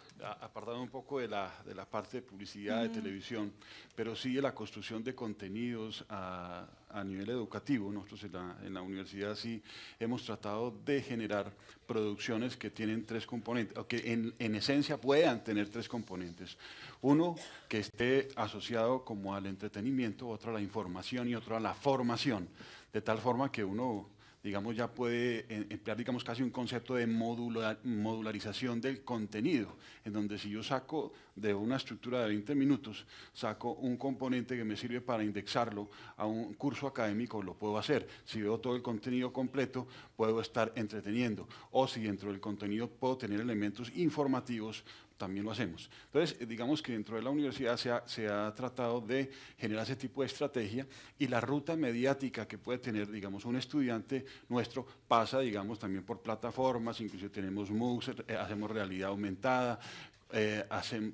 Apartando un poco de la, parte de publicidad de mm. televisión, pero sí de la construcción de contenidos. a ah, a nivel educativo, nosotros en la, universidad sí hemos tratado de generar producciones que tienen tres componentes, o que en, en, esencia puedan tener tres componentes. Uno, que esté asociado como al entretenimiento, otro a la información y otro a la formación, de tal forma que uno digamos, ya puede eh, emplear, digamos, casi un concepto de modularización del contenido, en donde si yo saco de una estructura de 20 minutos, saco un componente que me sirve para indexarlo a un curso académico, lo puedo hacer. Si veo todo el contenido completo, puedo estar entreteniendo. O si dentro del contenido puedo tener elementos informativos también lo hacemos. Entonces, eh, digamos que dentro de la universidad se ha, se ha, tratado de generar ese tipo de estrategia y la ruta mediática que puede tener, digamos, un estudiante nuestro pasa, digamos, también por plataformas, inclusive tenemos MOOCs, eh, eh, hacemos realidad aumentada,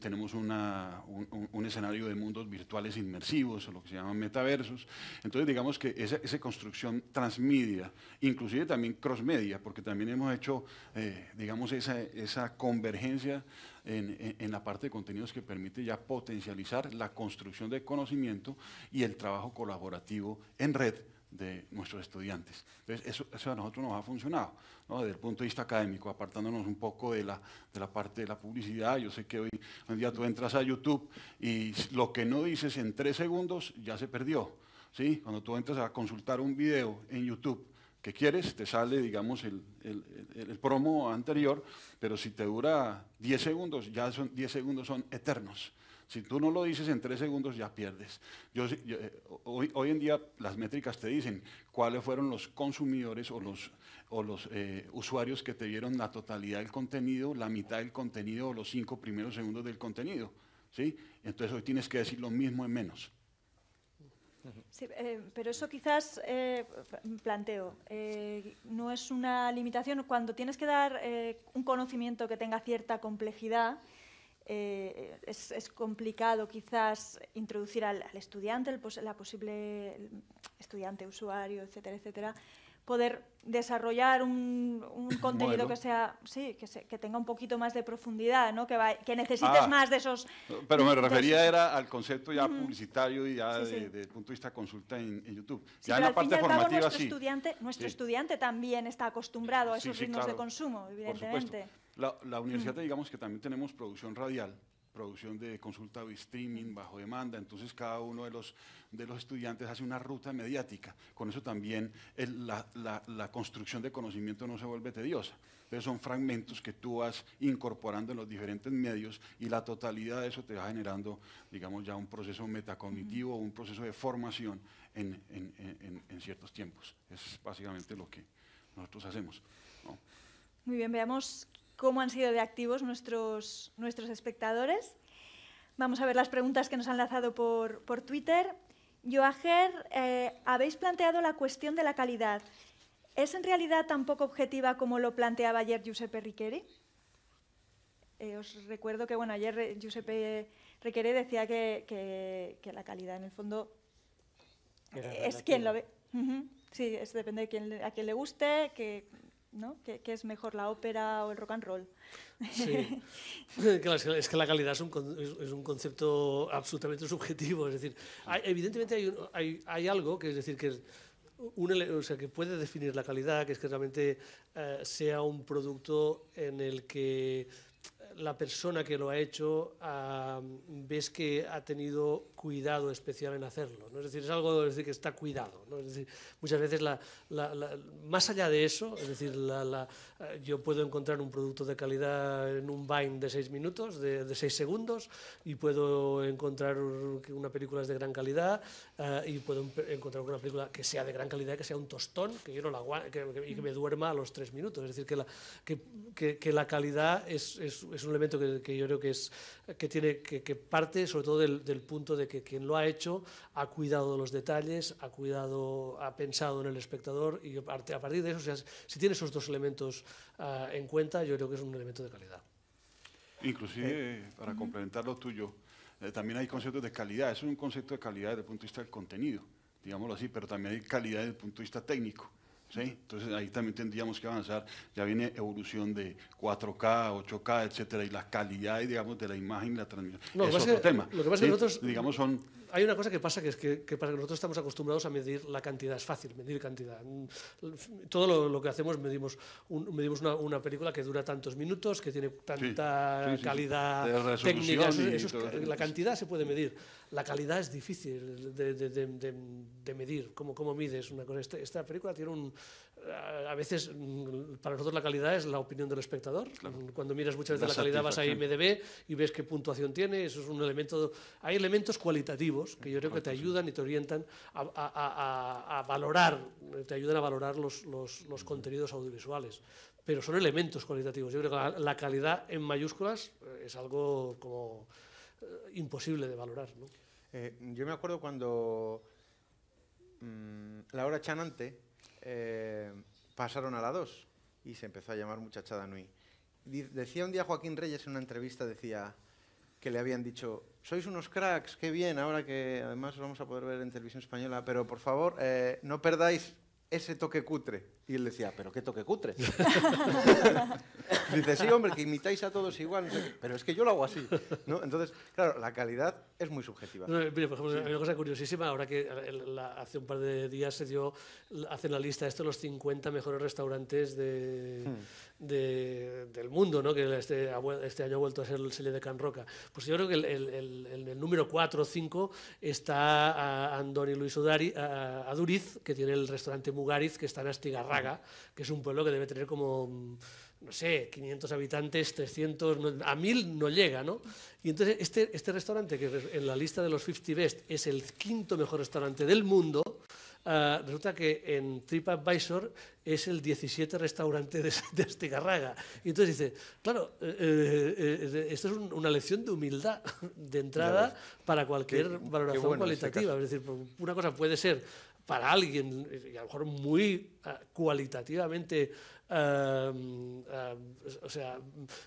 tenemos una, un, escenario de mundos virtuales inmersivos, o lo que se llama metaversos. Entonces, digamos que esa, esa construcción transmedia, inclusive también crossmedia, porque también hemos hecho, digamos, esa, esa convergencia en, la parte de contenidos que permite ya potencializar la construcción de conocimiento y el trabajo colaborativo en red de nuestros estudiantes. Entonces, eso, a nosotros nos ha funcionado, desde el punto de vista académico, apartándonos un poco de la, de la parte de la publicidad. Yo sé que hoy un día tú entras a YouTube y lo que no dices en tres segundos ya se perdió. ¿sí? Cuando tú entras a consultar un video en YouTube, que quieres, te sale, digamos, el, promo anterior, pero si te dura 10 segundos, ya son 10 segundos son eternos. Si tú no lo dices en 3 segundos, ya pierdes. Yo, eh, hoy, en día las métricas te dicen cuáles fueron los consumidores o los, los eh, usuarios que te dieron la totalidad del contenido, la mitad del contenido o los 5 primeros segundos del contenido. ¿sí? Entonces hoy tienes que decir lo mismo en menos. Sí, eh, pero eso quizás eh, planteo. Eh, no es una limitación. Cuando tienes que dar un conocimiento que tenga cierta complejidad, es, complicado quizás introducir al, estudiante, el posible estudiante, usuario, etcétera, etcétera, poder desarrollar un, contenido que sea sí que, tenga un poquito más de profundidad no que, que necesites ah. más de esos pero me refería era al concepto ya publicitario y ya sí, de, punto de vista consulta en, YouTube ya en la parte formativa cabo, nuestro estudiante nuestro estudiante también está acostumbrado a esos ritmos de consumo evidentemente Por la, la, universidad digamos que también tenemos producción radial producción de consulta o streaming bajo demanda. Entonces cada uno de los, de los estudiantes hace una ruta mediática. Con eso también la, la, construcción de conocimiento no se vuelve tediosa. Entonces son fragmentos que tú vas incorporando en los diferentes medios y la totalidad de eso te va generando, digamos, ya un proceso metacognitivo, un proceso de formación en, en, en, ciertos tiempos. Es básicamente lo que nosotros hacemos. Muy bien, veamos cómo han sido de activos nuestros, nuestros espectadores. Vamos a ver las preguntas que nos han lanzado por, por Twitter. Joager, eh, habéis planteado la cuestión de la calidad. ¿Es en realidad tan poco objetiva como lo planteaba ayer Giuseppe Riqueri? Eh, os recuerdo que bueno, ayer eh, Giuseppe Riqueri decía que, que, la calidad en el fondo es quien lo ve. Sí, es, depende de a quién le guste, que ¿no? ¿Qué, es mejor, la ópera o el rock and roll? Sí, es que la calidad es un, concepto absolutamente subjetivo, es decir, evidentemente hay, hay, algo que es decir que sea, que puede definir la calidad, que es que realmente eh, sea un producto en el que la persona que lo ha hecho ah, ves que ha tenido cuidado especial en hacerlo. ¿no? Es decir, es algo decir, que está cuidado. ¿no? Es decir, muchas veces, la, la, más allá de eso, es decir, eh, yo puedo encontrar un producto de calidad en un bind de seis minutos, de, de 6 segundos, y puedo encontrar que una película es de gran calidad, eh, y puedo encontrar una película que sea de gran calidad, que sea un tostón, que yo no la que, me duerma a los tres minutos. Es decir, que la, que, que la calidad es, es, es un elemento que, yo creo que, es, que, tiene, que, parte sobre todo del, punto de que quien lo ha hecho ha cuidado los detalles, ha cuidado, ha pensado en el espectador y a partir de eso, si tiene esos dos elementos ah, en cuenta, yo creo que es un elemento de calidad. Inclusive, eh, eh, para complementar lo tuyo, eh, también hay conceptos de calidad. es un concepto de calidad desde el punto de vista del contenido, digámoslo así, pero también hay calidad desde el punto de vista técnico. Entonces ahí también tendríamos que avanzar. Ya viene evolución de 4K, 8K, etcétera, y la calidad, digamos, de la imagen, la transmisión. No, es otro tema. Lo que pasa nosotros... Digamos, son hay una cosa que pasa, que es que, para nosotros estamos acostumbrados a medir la cantidad, es fácil medir cantidad. Todo lo, que hacemos medimos, un, medimos una, película que dura tantos minutos, que tiene tanta calidad técnica. la cantidad se puede medir, la calidad es difícil de, medir. ¿Cómo, ¿Cómo, mides una cosa? Este, esta película tiene un, a veces mm, para nosotros la calidad es la opinión del espectador. Mm, cuando miras muchas veces la, calidad vas a IMDB y ves qué puntuación tiene, eso es un elemento... Hay elementos cualitativos que yo creo que te ayudan y te orientan a, valorar, te ayudan a valorar los, contenidos audiovisuales. Pero son elementos cualitativos. Yo creo que la, calidad en mayúsculas eh, es algo como eh, imposible de valorar. Eh, yo me acuerdo cuando la mm, Laura Chanante eh, pasaron a la 2 y se empezó a llamar Muchachada Nui. Decía un día Joaquín Reyes en una entrevista, decía que le habían dicho, sois unos cracks, qué bien, ahora que además os vamos a poder ver en televisión española, pero por favor eh, no perdáis ese toque cutre. Y él decía, pero qué toque cutre. Dice, sí, hombre, que imitáis a todos igual, pero es que yo lo hago así. Entonces, claro, la calidad es muy subjetiva. una cosa curiosísima, ahora que hace un par de días se dio, hacen la lista de los 50 mejores restaurantes hmm. del mundo, ¿no? que este, este, año ha vuelto a ser el Sele de Can Roca. Pues yo creo que el, el, número 4 o 5 está a Andoni Luis Udari, a, Duriz, que tiene el restaurante Mugariz, que está en Astigarra que es un pueblo que debe tener como, mm, no sé, 500 habitantes, 300, a 1000 no llega, ¿no? Y entonces este, este restaurante, que en la lista de los 50 Best es el quinto mejor restaurante del mundo, ah, resulta que en TripAdvisor es el 17 restaurante de, de Y entonces dice, claro, eh, eh, eh, esto es una lección de humildad de entrada para cualquier valoración cualitativa. Es decir, una cosa puede ser para alguien, y a lo mejor muy eh, cualitativamente, em, em, o sea,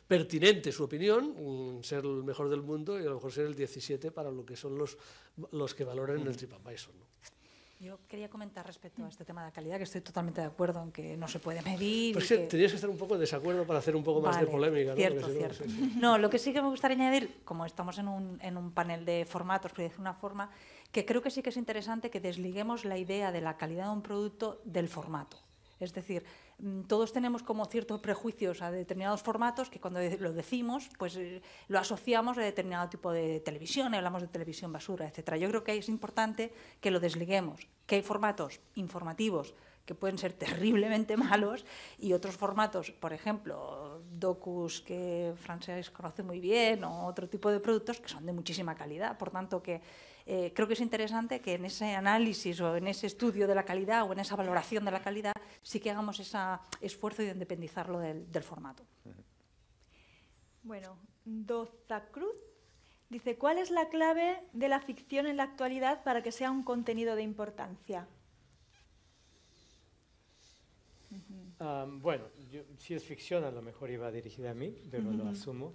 pertinente su opinión, mm, ser el mejor del mundo y a lo mejor ser el 17 para lo que son los, los que valoren el mm. TripAdvisor. ¿no? Yo quería comentar respecto a este tema de la calidad, que estoy totalmente de acuerdo en que no se puede medir. Pues que... tenías que estar un poco en desacuerdo para hacer un poco más de polémica. ¿no? No, lo que sí que me gustaría añadir, como estamos en un, en un panel de formatos, por decir una forma, que creo que sí que es interesante que desliguemos la idea de la calidad de un producto del formato. Es decir, mm, todos tenemos como ciertos prejuicios a determinados formatos que cuando lo decimos, pues eh, lo asociamos a determinado tipo de televisión, hablamos de televisión basura, etcétera. Yo creo que es importante que lo desliguemos, que hay formatos informativos que pueden ser terriblemente malos y otros formatos, por ejemplo, docus que Francés conoce muy bien o otro tipo de productos que son de muchísima calidad. Por tanto, que eh, creo que es interesante que en ese análisis o en ese estudio de la calidad o en esa valoración de la calidad sí que hagamos ese esfuerzo de independizarlo del, formato. Bueno, Doza Cruz dice, ¿cuál es la clave de la ficción en la actualidad para que sea un contenido de importancia? Ah, bueno, si es ficción a lo mejor iba dirigida a mí, pero lo asumo.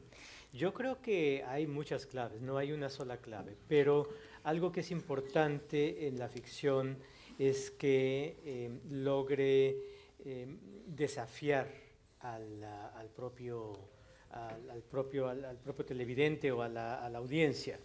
Yo creo que hay muchas claves, no hay una sola clave, pero algo que es importante en la ficción es que eh, logre eh, desafiar al, propio, al, propio, al, propio televidente o a la, audiencia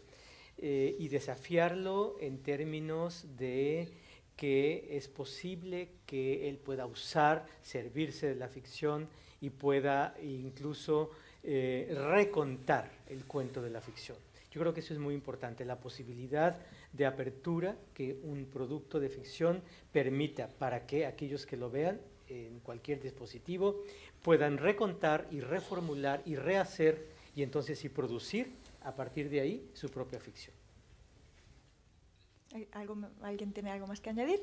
eh, y desafiarlo en términos de que es posible que él pueda usar, servirse de la ficción y pueda incluso recontar el cuento de la ficción. Yo creo que eso es muy importante, la posibilidad de apertura que un producto de ficción permita para que aquellos que lo vean en cualquier dispositivo puedan recontar y reformular y rehacer y entonces y producir a partir de ahí su propia ficción. ¿Alguien tiene algo más que añadir?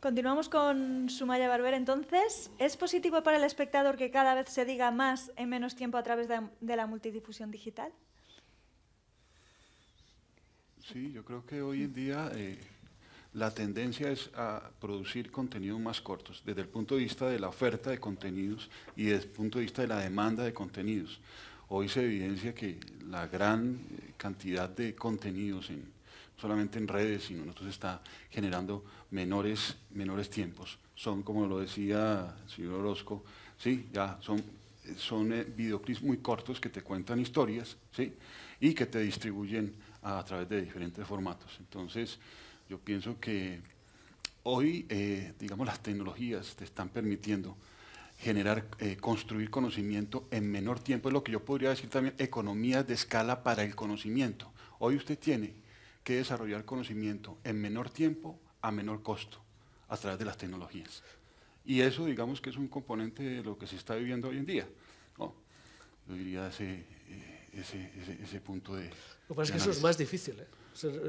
Continuamos con Sumaya Barber. entonces. ¿Es positivo para el espectador que cada vez se diga más en menos tiempo a través de la multidifusión digital? Sí, yo creo que hoy en día eh, la tendencia es a producir contenidos más cortos, desde el punto de vista de la oferta de contenidos y desde el punto de vista de la demanda de contenidos. Hoy se evidencia que la gran eh, cantidad de contenidos, en, solamente en redes, sino nosotros está generando menores, menores tiempos. Son, como lo decía el señor Orozco, sí, ya son, son eh, videoclips muy cortos que te cuentan historias ¿sí? y que te distribuyen a través de diferentes formatos. Entonces, yo pienso que hoy, eh, digamos, las tecnologías te están permitiendo generar, eh, construir conocimiento en menor tiempo. Es lo que yo podría decir también, economías de escala para el conocimiento. Hoy usted tiene que desarrollar conocimiento en menor tiempo, a menor costo, a través de las tecnologías. Y eso, digamos, que es un componente de lo que se está viviendo hoy en día. ¿no? Yo diría ese eh, punto de, lo que pasa es que eso es más difícil. ¿eh?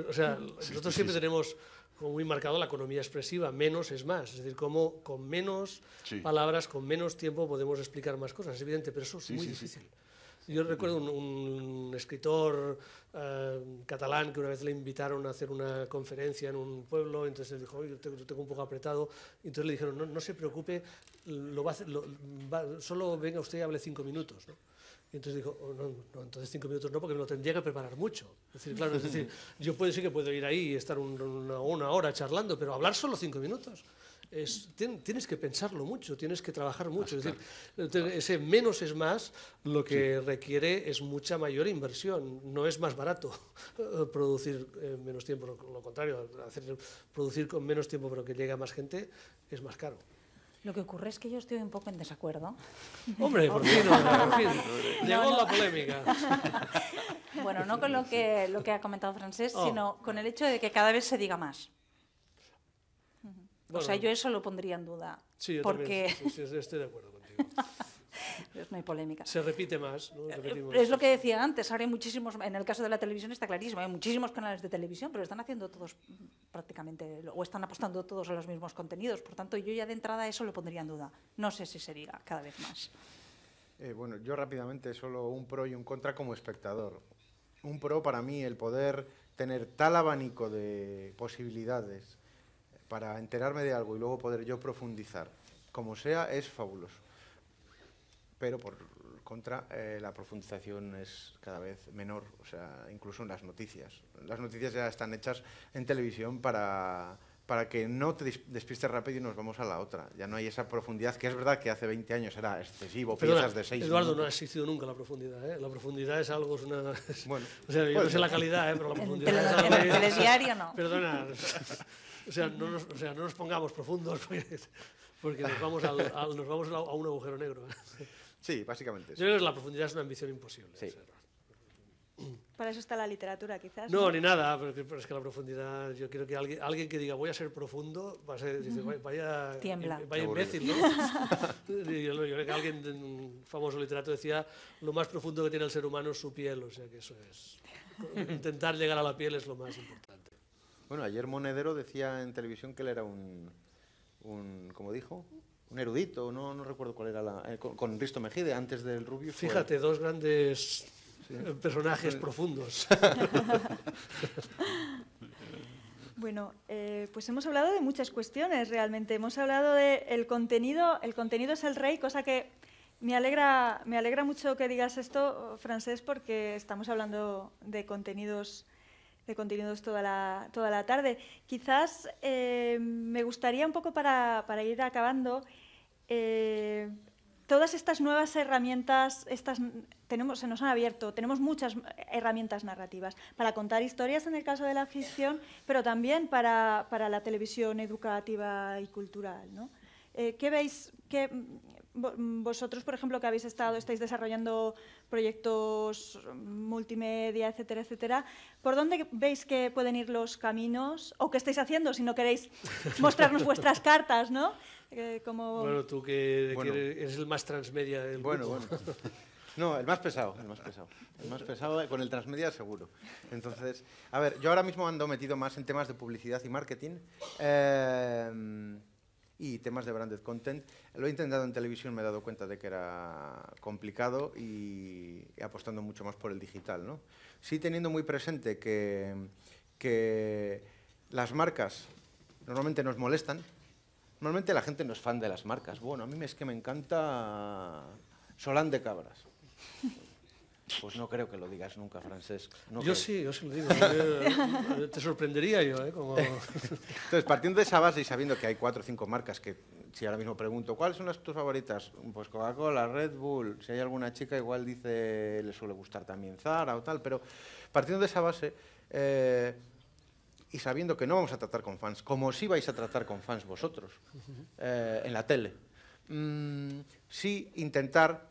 O sea, nosotros siempre tenemos como muy marcado la economía expresiva, menos es más, es decir, cómo con menos palabras, con menos tiempo podemos explicar más cosas, es evidente, pero eso es muy difícil. Yo recuerdo un, un escritor eh, catalán que una vez le invitaron a hacer una conferencia en un pueblo, entonces él dijo, yo tengo, un poco apretado, entonces le dijeron, no, no se preocupe, lo solo venga usted y hable cinco minutos. ¿no? Y entonces dijo, oh, no, no, entonces cinco minutos no, porque me lo tendría que preparar mucho. Es decir, claro, es decir, yo puedo decir que puedo ir ahí y estar una, una, hora charlando, pero hablar solo cinco minutos. Es, tienes que pensarlo mucho, tienes que trabajar mucho. es decir, ese menos es más, lo que requiere es mucha mayor inversión. No es más barato producir eh, menos tiempo, lo, contrario, hacer, producir con menos tiempo pero que llegue a más gente es más caro. Lo que ocurre es que yo estoy un poco en desacuerdo. Hombre, por fin, por fin. Llegó la polémica. bueno, no con lo que, lo que ha comentado Francés, oh. sino con el hecho de que cada vez se diga más. o sea, yo eso lo pondría en duda. Sí, yo también, estoy de acuerdo contigo. no hay polémica. Se repite más, Es lo que decía antes, muchísimos, en el caso de la televisión está clarísimo, hay muchísimos canales de televisión, pero están haciendo todos prácticamente, o están apostando todos a los mismos contenidos, por tanto yo ya de entrada eso lo pondría en duda. No sé si se diga cada vez más. Eh, bueno, yo rápidamente solo un pro y un contra como espectador. Un pro para mí el poder tener tal abanico de posibilidades para enterarme de algo y luego poder yo profundizar, como sea, es fabuloso pero por contra eh, la profundización es cada vez menor, o sea, incluso en las noticias. Las noticias ya están hechas en televisión para, que no te despistes rápido y nos vamos a la otra. Ya no hay esa profundidad, que es verdad que hace 20 años era excesivo, piezas de 6 Eduardo, no ha existido nunca la profundidad. ¿eh? La profundidad es algo, es una... bueno, o sea, yo no sé la calidad, ¿eh? pero la profundidad es algo... El telediario no. Perdona, o sea, no nos, pongamos profundos porque, nos vamos, a un agujero negro. Sí, básicamente. Yo creo que la profundidad es una ambición imposible. para eso está la literatura, quizás. No, ni nada, pero, es que la profundidad, yo quiero que alguien, que diga voy a ser profundo, va a ser, vaya, vaya imbécil, ¿no? yo, creo que alguien, un famoso literato, decía, lo más profundo que tiene el ser humano es su piel, o sea que eso es. Intentar llegar a la piel es lo más importante. Bueno, ayer Monedero decía en televisión que él era un, un ¿cómo dijo? un erudito, no, no recuerdo cuál era la. Eh, con, Risto Mejide, antes del Rubio. Fíjate, dos grandes eh, personajes profundos. Bueno, eh, pues hemos hablado de muchas cuestiones realmente. Hemos hablado del el contenido, el contenido es el rey, cosa que me alegra, me alegra mucho que digas esto, francés, porque estamos hablando de contenidos de contenidos toda la, toda la tarde. Quizás eh, me gustaría un poco para, ir acabando, eh, todas estas nuevas herramientas, estas, tenemos, se nos han abierto, tenemos muchas herramientas narrativas para contar historias en el caso de la ficción, pero también para, la televisión educativa y cultural. ¿no? Eh, ¿Qué veis? Qué, Mm, vosotros, por ejemplo, que habéis estado, estáis desarrollando proyectos mm, multimedia, etcétera, etcétera, ¿por dónde veis que pueden ir los caminos? ¿O qué estáis haciendo si no queréis mostrarnos vuestras cartas, no? Eh, como... Bueno, tú que eres el más transmedia del Bueno, bueno. No, el más pesado, el más pesado. El más pesado, con el transmedia seguro. Entonces, a ver, yo ahora mismo ando metido más en temas de publicidad y marketing. Eh, y temas de branded content. Lo he intentado en televisión, me he dado cuenta de que era complicado y apostando mucho más por el digital. ¿no? Sí teniendo muy presente que, que las marcas normalmente nos molestan. Normalmente la gente no es fan de las marcas. Bueno, a mí es que me encanta Solán de Cabras. Pues no creo que lo digas nunca, Francesc. yo sí, yo sí lo digo. Eh, te sorprendería yo. ¿eh? Entonces, partiendo de esa base y sabiendo que hay cuatro o cinco marcas que, si ahora mismo pregunto, ¿cuáles son las tus favoritas? Pues Coca-Cola, Red Bull, si hay alguna chica igual dice, le suele gustar también Zara o tal, pero partiendo de esa base eh, y sabiendo que no vamos a tratar con fans, como si vais a tratar con fans vosotros eh, en la tele, mm, sí intentar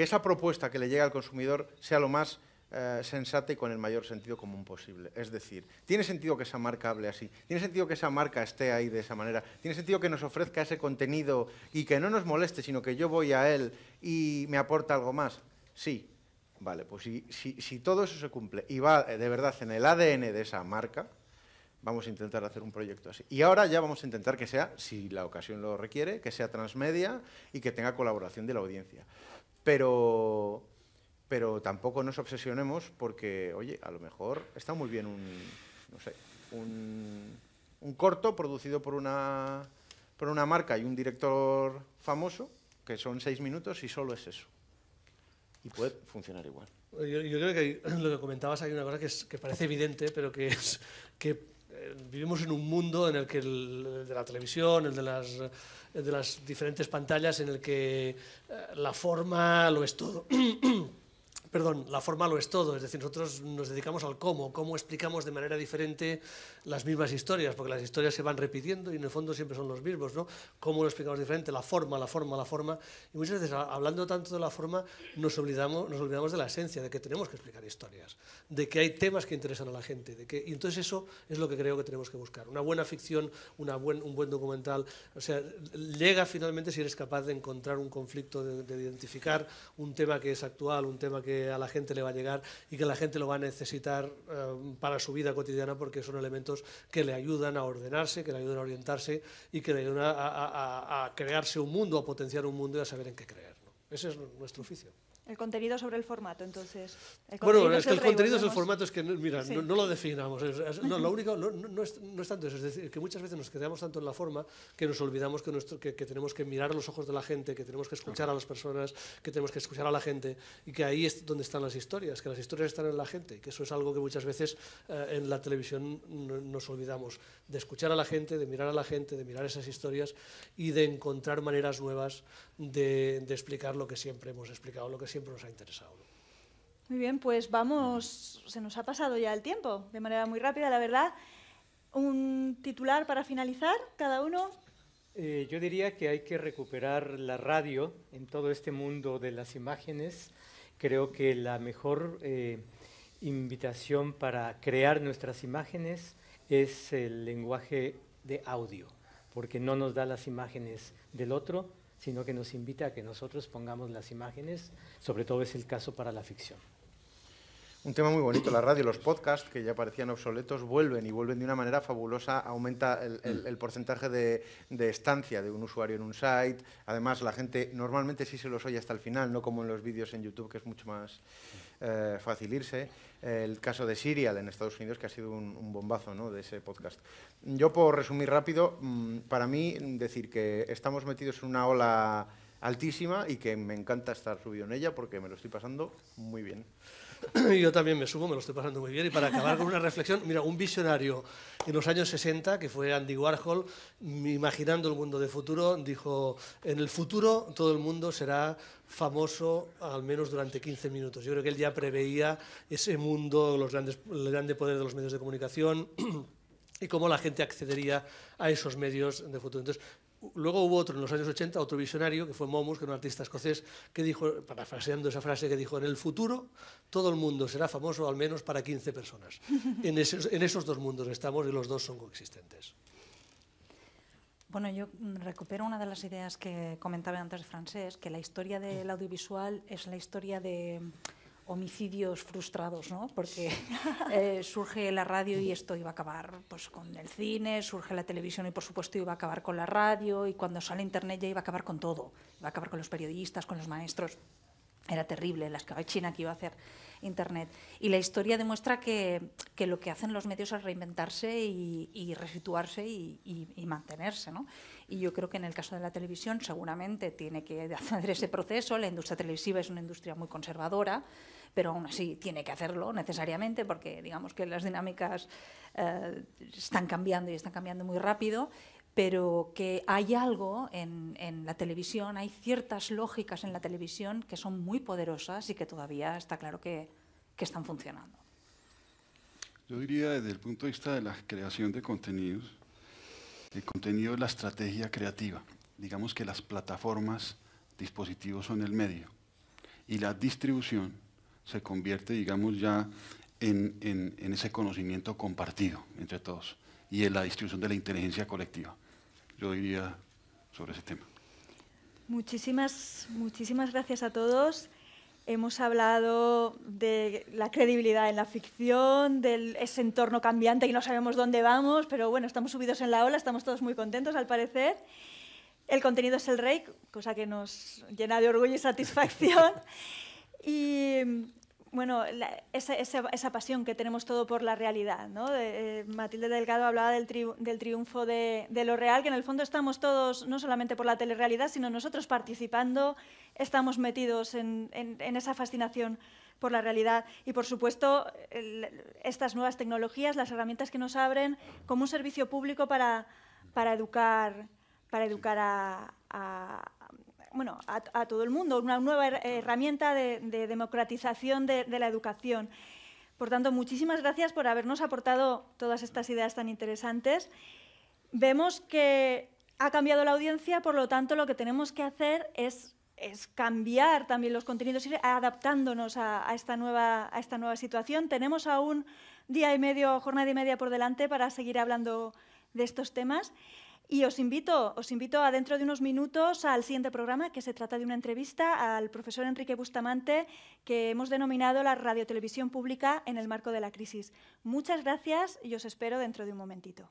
que esa propuesta que le llega al consumidor sea lo más eh, sensata y con el mayor sentido común posible. Es decir, tiene sentido que esa marca hable así, tiene sentido que esa marca esté ahí de esa manera, tiene sentido que nos ofrezca ese contenido y que no nos moleste, sino que yo voy a él y me aporta algo más. Sí, vale, pues si todo eso se cumple y va eh, de verdad en el ADN de esa marca, vamos a intentar hacer un proyecto así. Y ahora ya vamos a intentar que sea, si la ocasión lo requiere, que sea transmedia y que tenga colaboración de la audiencia pero, tampoco nos obsesionemos porque, oye, a lo mejor está muy bien un, corto producido por una, por una marca y un director famoso, que son seis minutos y solo es eso. Y puede funcionar igual. Yo, creo que lo que comentabas hay una cosa que, parece evidente, pero que es que eh, vivimos en un mundo en el que el de la televisión, el de las de las diferentes pantallas en el que eh, la forma lo es todo. perdón, la forma lo es todo, es decir, nosotros nos dedicamos al cómo, cómo explicamos de manera diferente las mismas historias, porque las historias se van repitiendo y en el fondo siempre son los mismos, ¿no? Cómo lo explicamos diferente, la forma, la forma, la forma, y muchas veces hablando tanto de la forma nos olvidamos, nos olvidamos de la esencia, de que tenemos que explicar historias, de que hay temas que interesan a la gente, de que, y entonces eso es lo que creo que tenemos que buscar, una buena ficción, un buen documental, o sea, llega finalmente si eres capaz de encontrar un conflicto, de identificar un tema que es actual, un tema que a la gente le va a llegar y que la gente lo va a necesitar eh, para su vida cotidiana porque son elementos que le ayudan a ordenarse, que le ayudan a orientarse y que le ayudan a, crearse un mundo, a potenciar un mundo y a saber en qué creer. Ese es nuestro oficio. El contenido sobre el formato, entonces. El bueno, es que el, contenido sobre el formato es que, mira, no, lo definamos. no, lo único, no, no, es, no, es, tanto eso. Es decir, que muchas veces nos quedamos tanto en la forma que nos olvidamos que, nuestro, que, tenemos que mirar a los ojos de la gente, que tenemos que escuchar a las personas, que tenemos que escuchar a la gente y que ahí es donde están las historias, que las historias están en la gente. Que eso es algo que muchas veces eh, en la televisión nos olvidamos de escuchar a la gente, de mirar a la gente, de mirar esas historias y de encontrar maneras nuevas de, explicar lo que siempre hemos explicado, lo que siempre nos ha interesado. Muy bien, pues vamos, se nos ha pasado ya el tiempo de manera muy rápida, la verdad. ¿Un titular para finalizar, cada uno? Eh, yo diría que hay que recuperar la radio en todo este mundo de las imágenes. Creo que la mejor eh, invitación para crear nuestras imágenes es el lenguaje de audio, porque no nos da las imágenes del otro, sino que nos invita a que nosotros pongamos las imágenes, sobre todo es el caso para la ficción. Un tema muy bonito, la radio, los podcasts que ya parecían obsoletos vuelven y vuelven de una manera fabulosa, aumenta el, porcentaje de, de, estancia de un usuario en un site, además la gente normalmente sí se los oye hasta el final, no como en los vídeos en YouTube que es mucho más... Eh, eh, El caso de Serial en Estados Unidos, que ha sido un, bombazo ¿no? de ese podcast. Yo, por resumir rápido, mm, para mí decir que estamos metidos en una ola altísima y que me encanta estar subido en ella porque me lo estoy pasando muy bien. yo también me sumo, me lo estoy pasando muy bien. Y para acabar con una reflexión, mira, un visionario en los años 60, que fue Andy Warhol, imaginando el mundo de futuro, dijo, en el futuro todo el mundo será famoso al menos durante 15 minutos. Yo creo que él ya preveía ese mundo, los grandes, el grande poder de los medios de comunicación. y cómo la gente accedería a esos medios de futuro. Entonces, Luego hubo otro en los años 80, otro visionario, que fue Momus, que era un artista escocés, que dijo, parafraseando esa frase, que dijo, en el futuro todo el mundo será famoso al menos para 15 personas. En esos, dos mundos estamos y los dos son coexistentes. Bueno, yo recupero una de las ideas que comentaba antes Francés, que la historia del mm. audiovisual es la historia de homicidios frustrados, ¿no? Porque eh, surge la radio y esto iba a acabar pues, con el cine, surge la televisión y por supuesto iba a acabar con la radio y cuando sale internet ya iba a acabar con todo, iba a acabar con los periodistas, con los maestros. Era terrible la escabechina que iba a hacer Internet. Y la historia demuestra que, lo que hacen los medios es reinventarse y, resituarse y, y mantenerse. ¿no? Y yo creo que en el caso de la televisión seguramente tiene que hacer ese proceso. La industria televisiva es una industria muy conservadora pero aún así tiene que hacerlo necesariamente porque digamos que las dinámicas eh, están cambiando y están cambiando muy rápido, pero que hay algo en, la televisión, hay ciertas lógicas en la televisión que son muy poderosas y que todavía está claro que, que están funcionando. Yo diría desde el punto de vista de la creación de contenidos, el contenido es la estrategia creativa. Digamos que las plataformas, dispositivos son el medio y la distribución se convierte, digamos, ya en, ese conocimiento compartido entre todos y en la distribución de la inteligencia colectiva. Yo diría sobre ese tema. Muchísimas, muchísimas gracias a todos. Hemos hablado de la credibilidad en la ficción, de ese entorno cambiante y no sabemos dónde vamos, pero bueno, estamos subidos en la ola, estamos todos muy contentos al parecer. El contenido es el rey, cosa que nos llena de orgullo y satisfacción. Y bueno, esa, pasión que tenemos todo por la realidad. ¿no? Eh, Matilde Delgado hablaba del, triunfo de, lo real, que en el fondo estamos todos, no solamente por la telerealidad, sino nosotros participando, estamos metidos en, esa fascinación por la realidad. Y, por supuesto, estas nuevas tecnologías, las herramientas que nos abren como un servicio público para, educar, para educar a bueno, a, todo el mundo, una nueva herramienta de, democratización de, la educación. Por tanto, muchísimas gracias por habernos aportado todas estas ideas tan interesantes. Vemos que ha cambiado la audiencia, por lo tanto, lo que tenemos que hacer es, cambiar también los contenidos, ir adaptándonos a, esta nueva, a esta nueva situación. Tenemos aún día y medio, jornada y media por delante para seguir hablando de estos temas. Y os invito, os invito a dentro de unos minutos al siguiente programa, que se trata de una entrevista al profesor Enrique Bustamante, que hemos denominado la radiotelevisión pública en el marco de la crisis. Muchas gracias y os espero dentro de un momentito.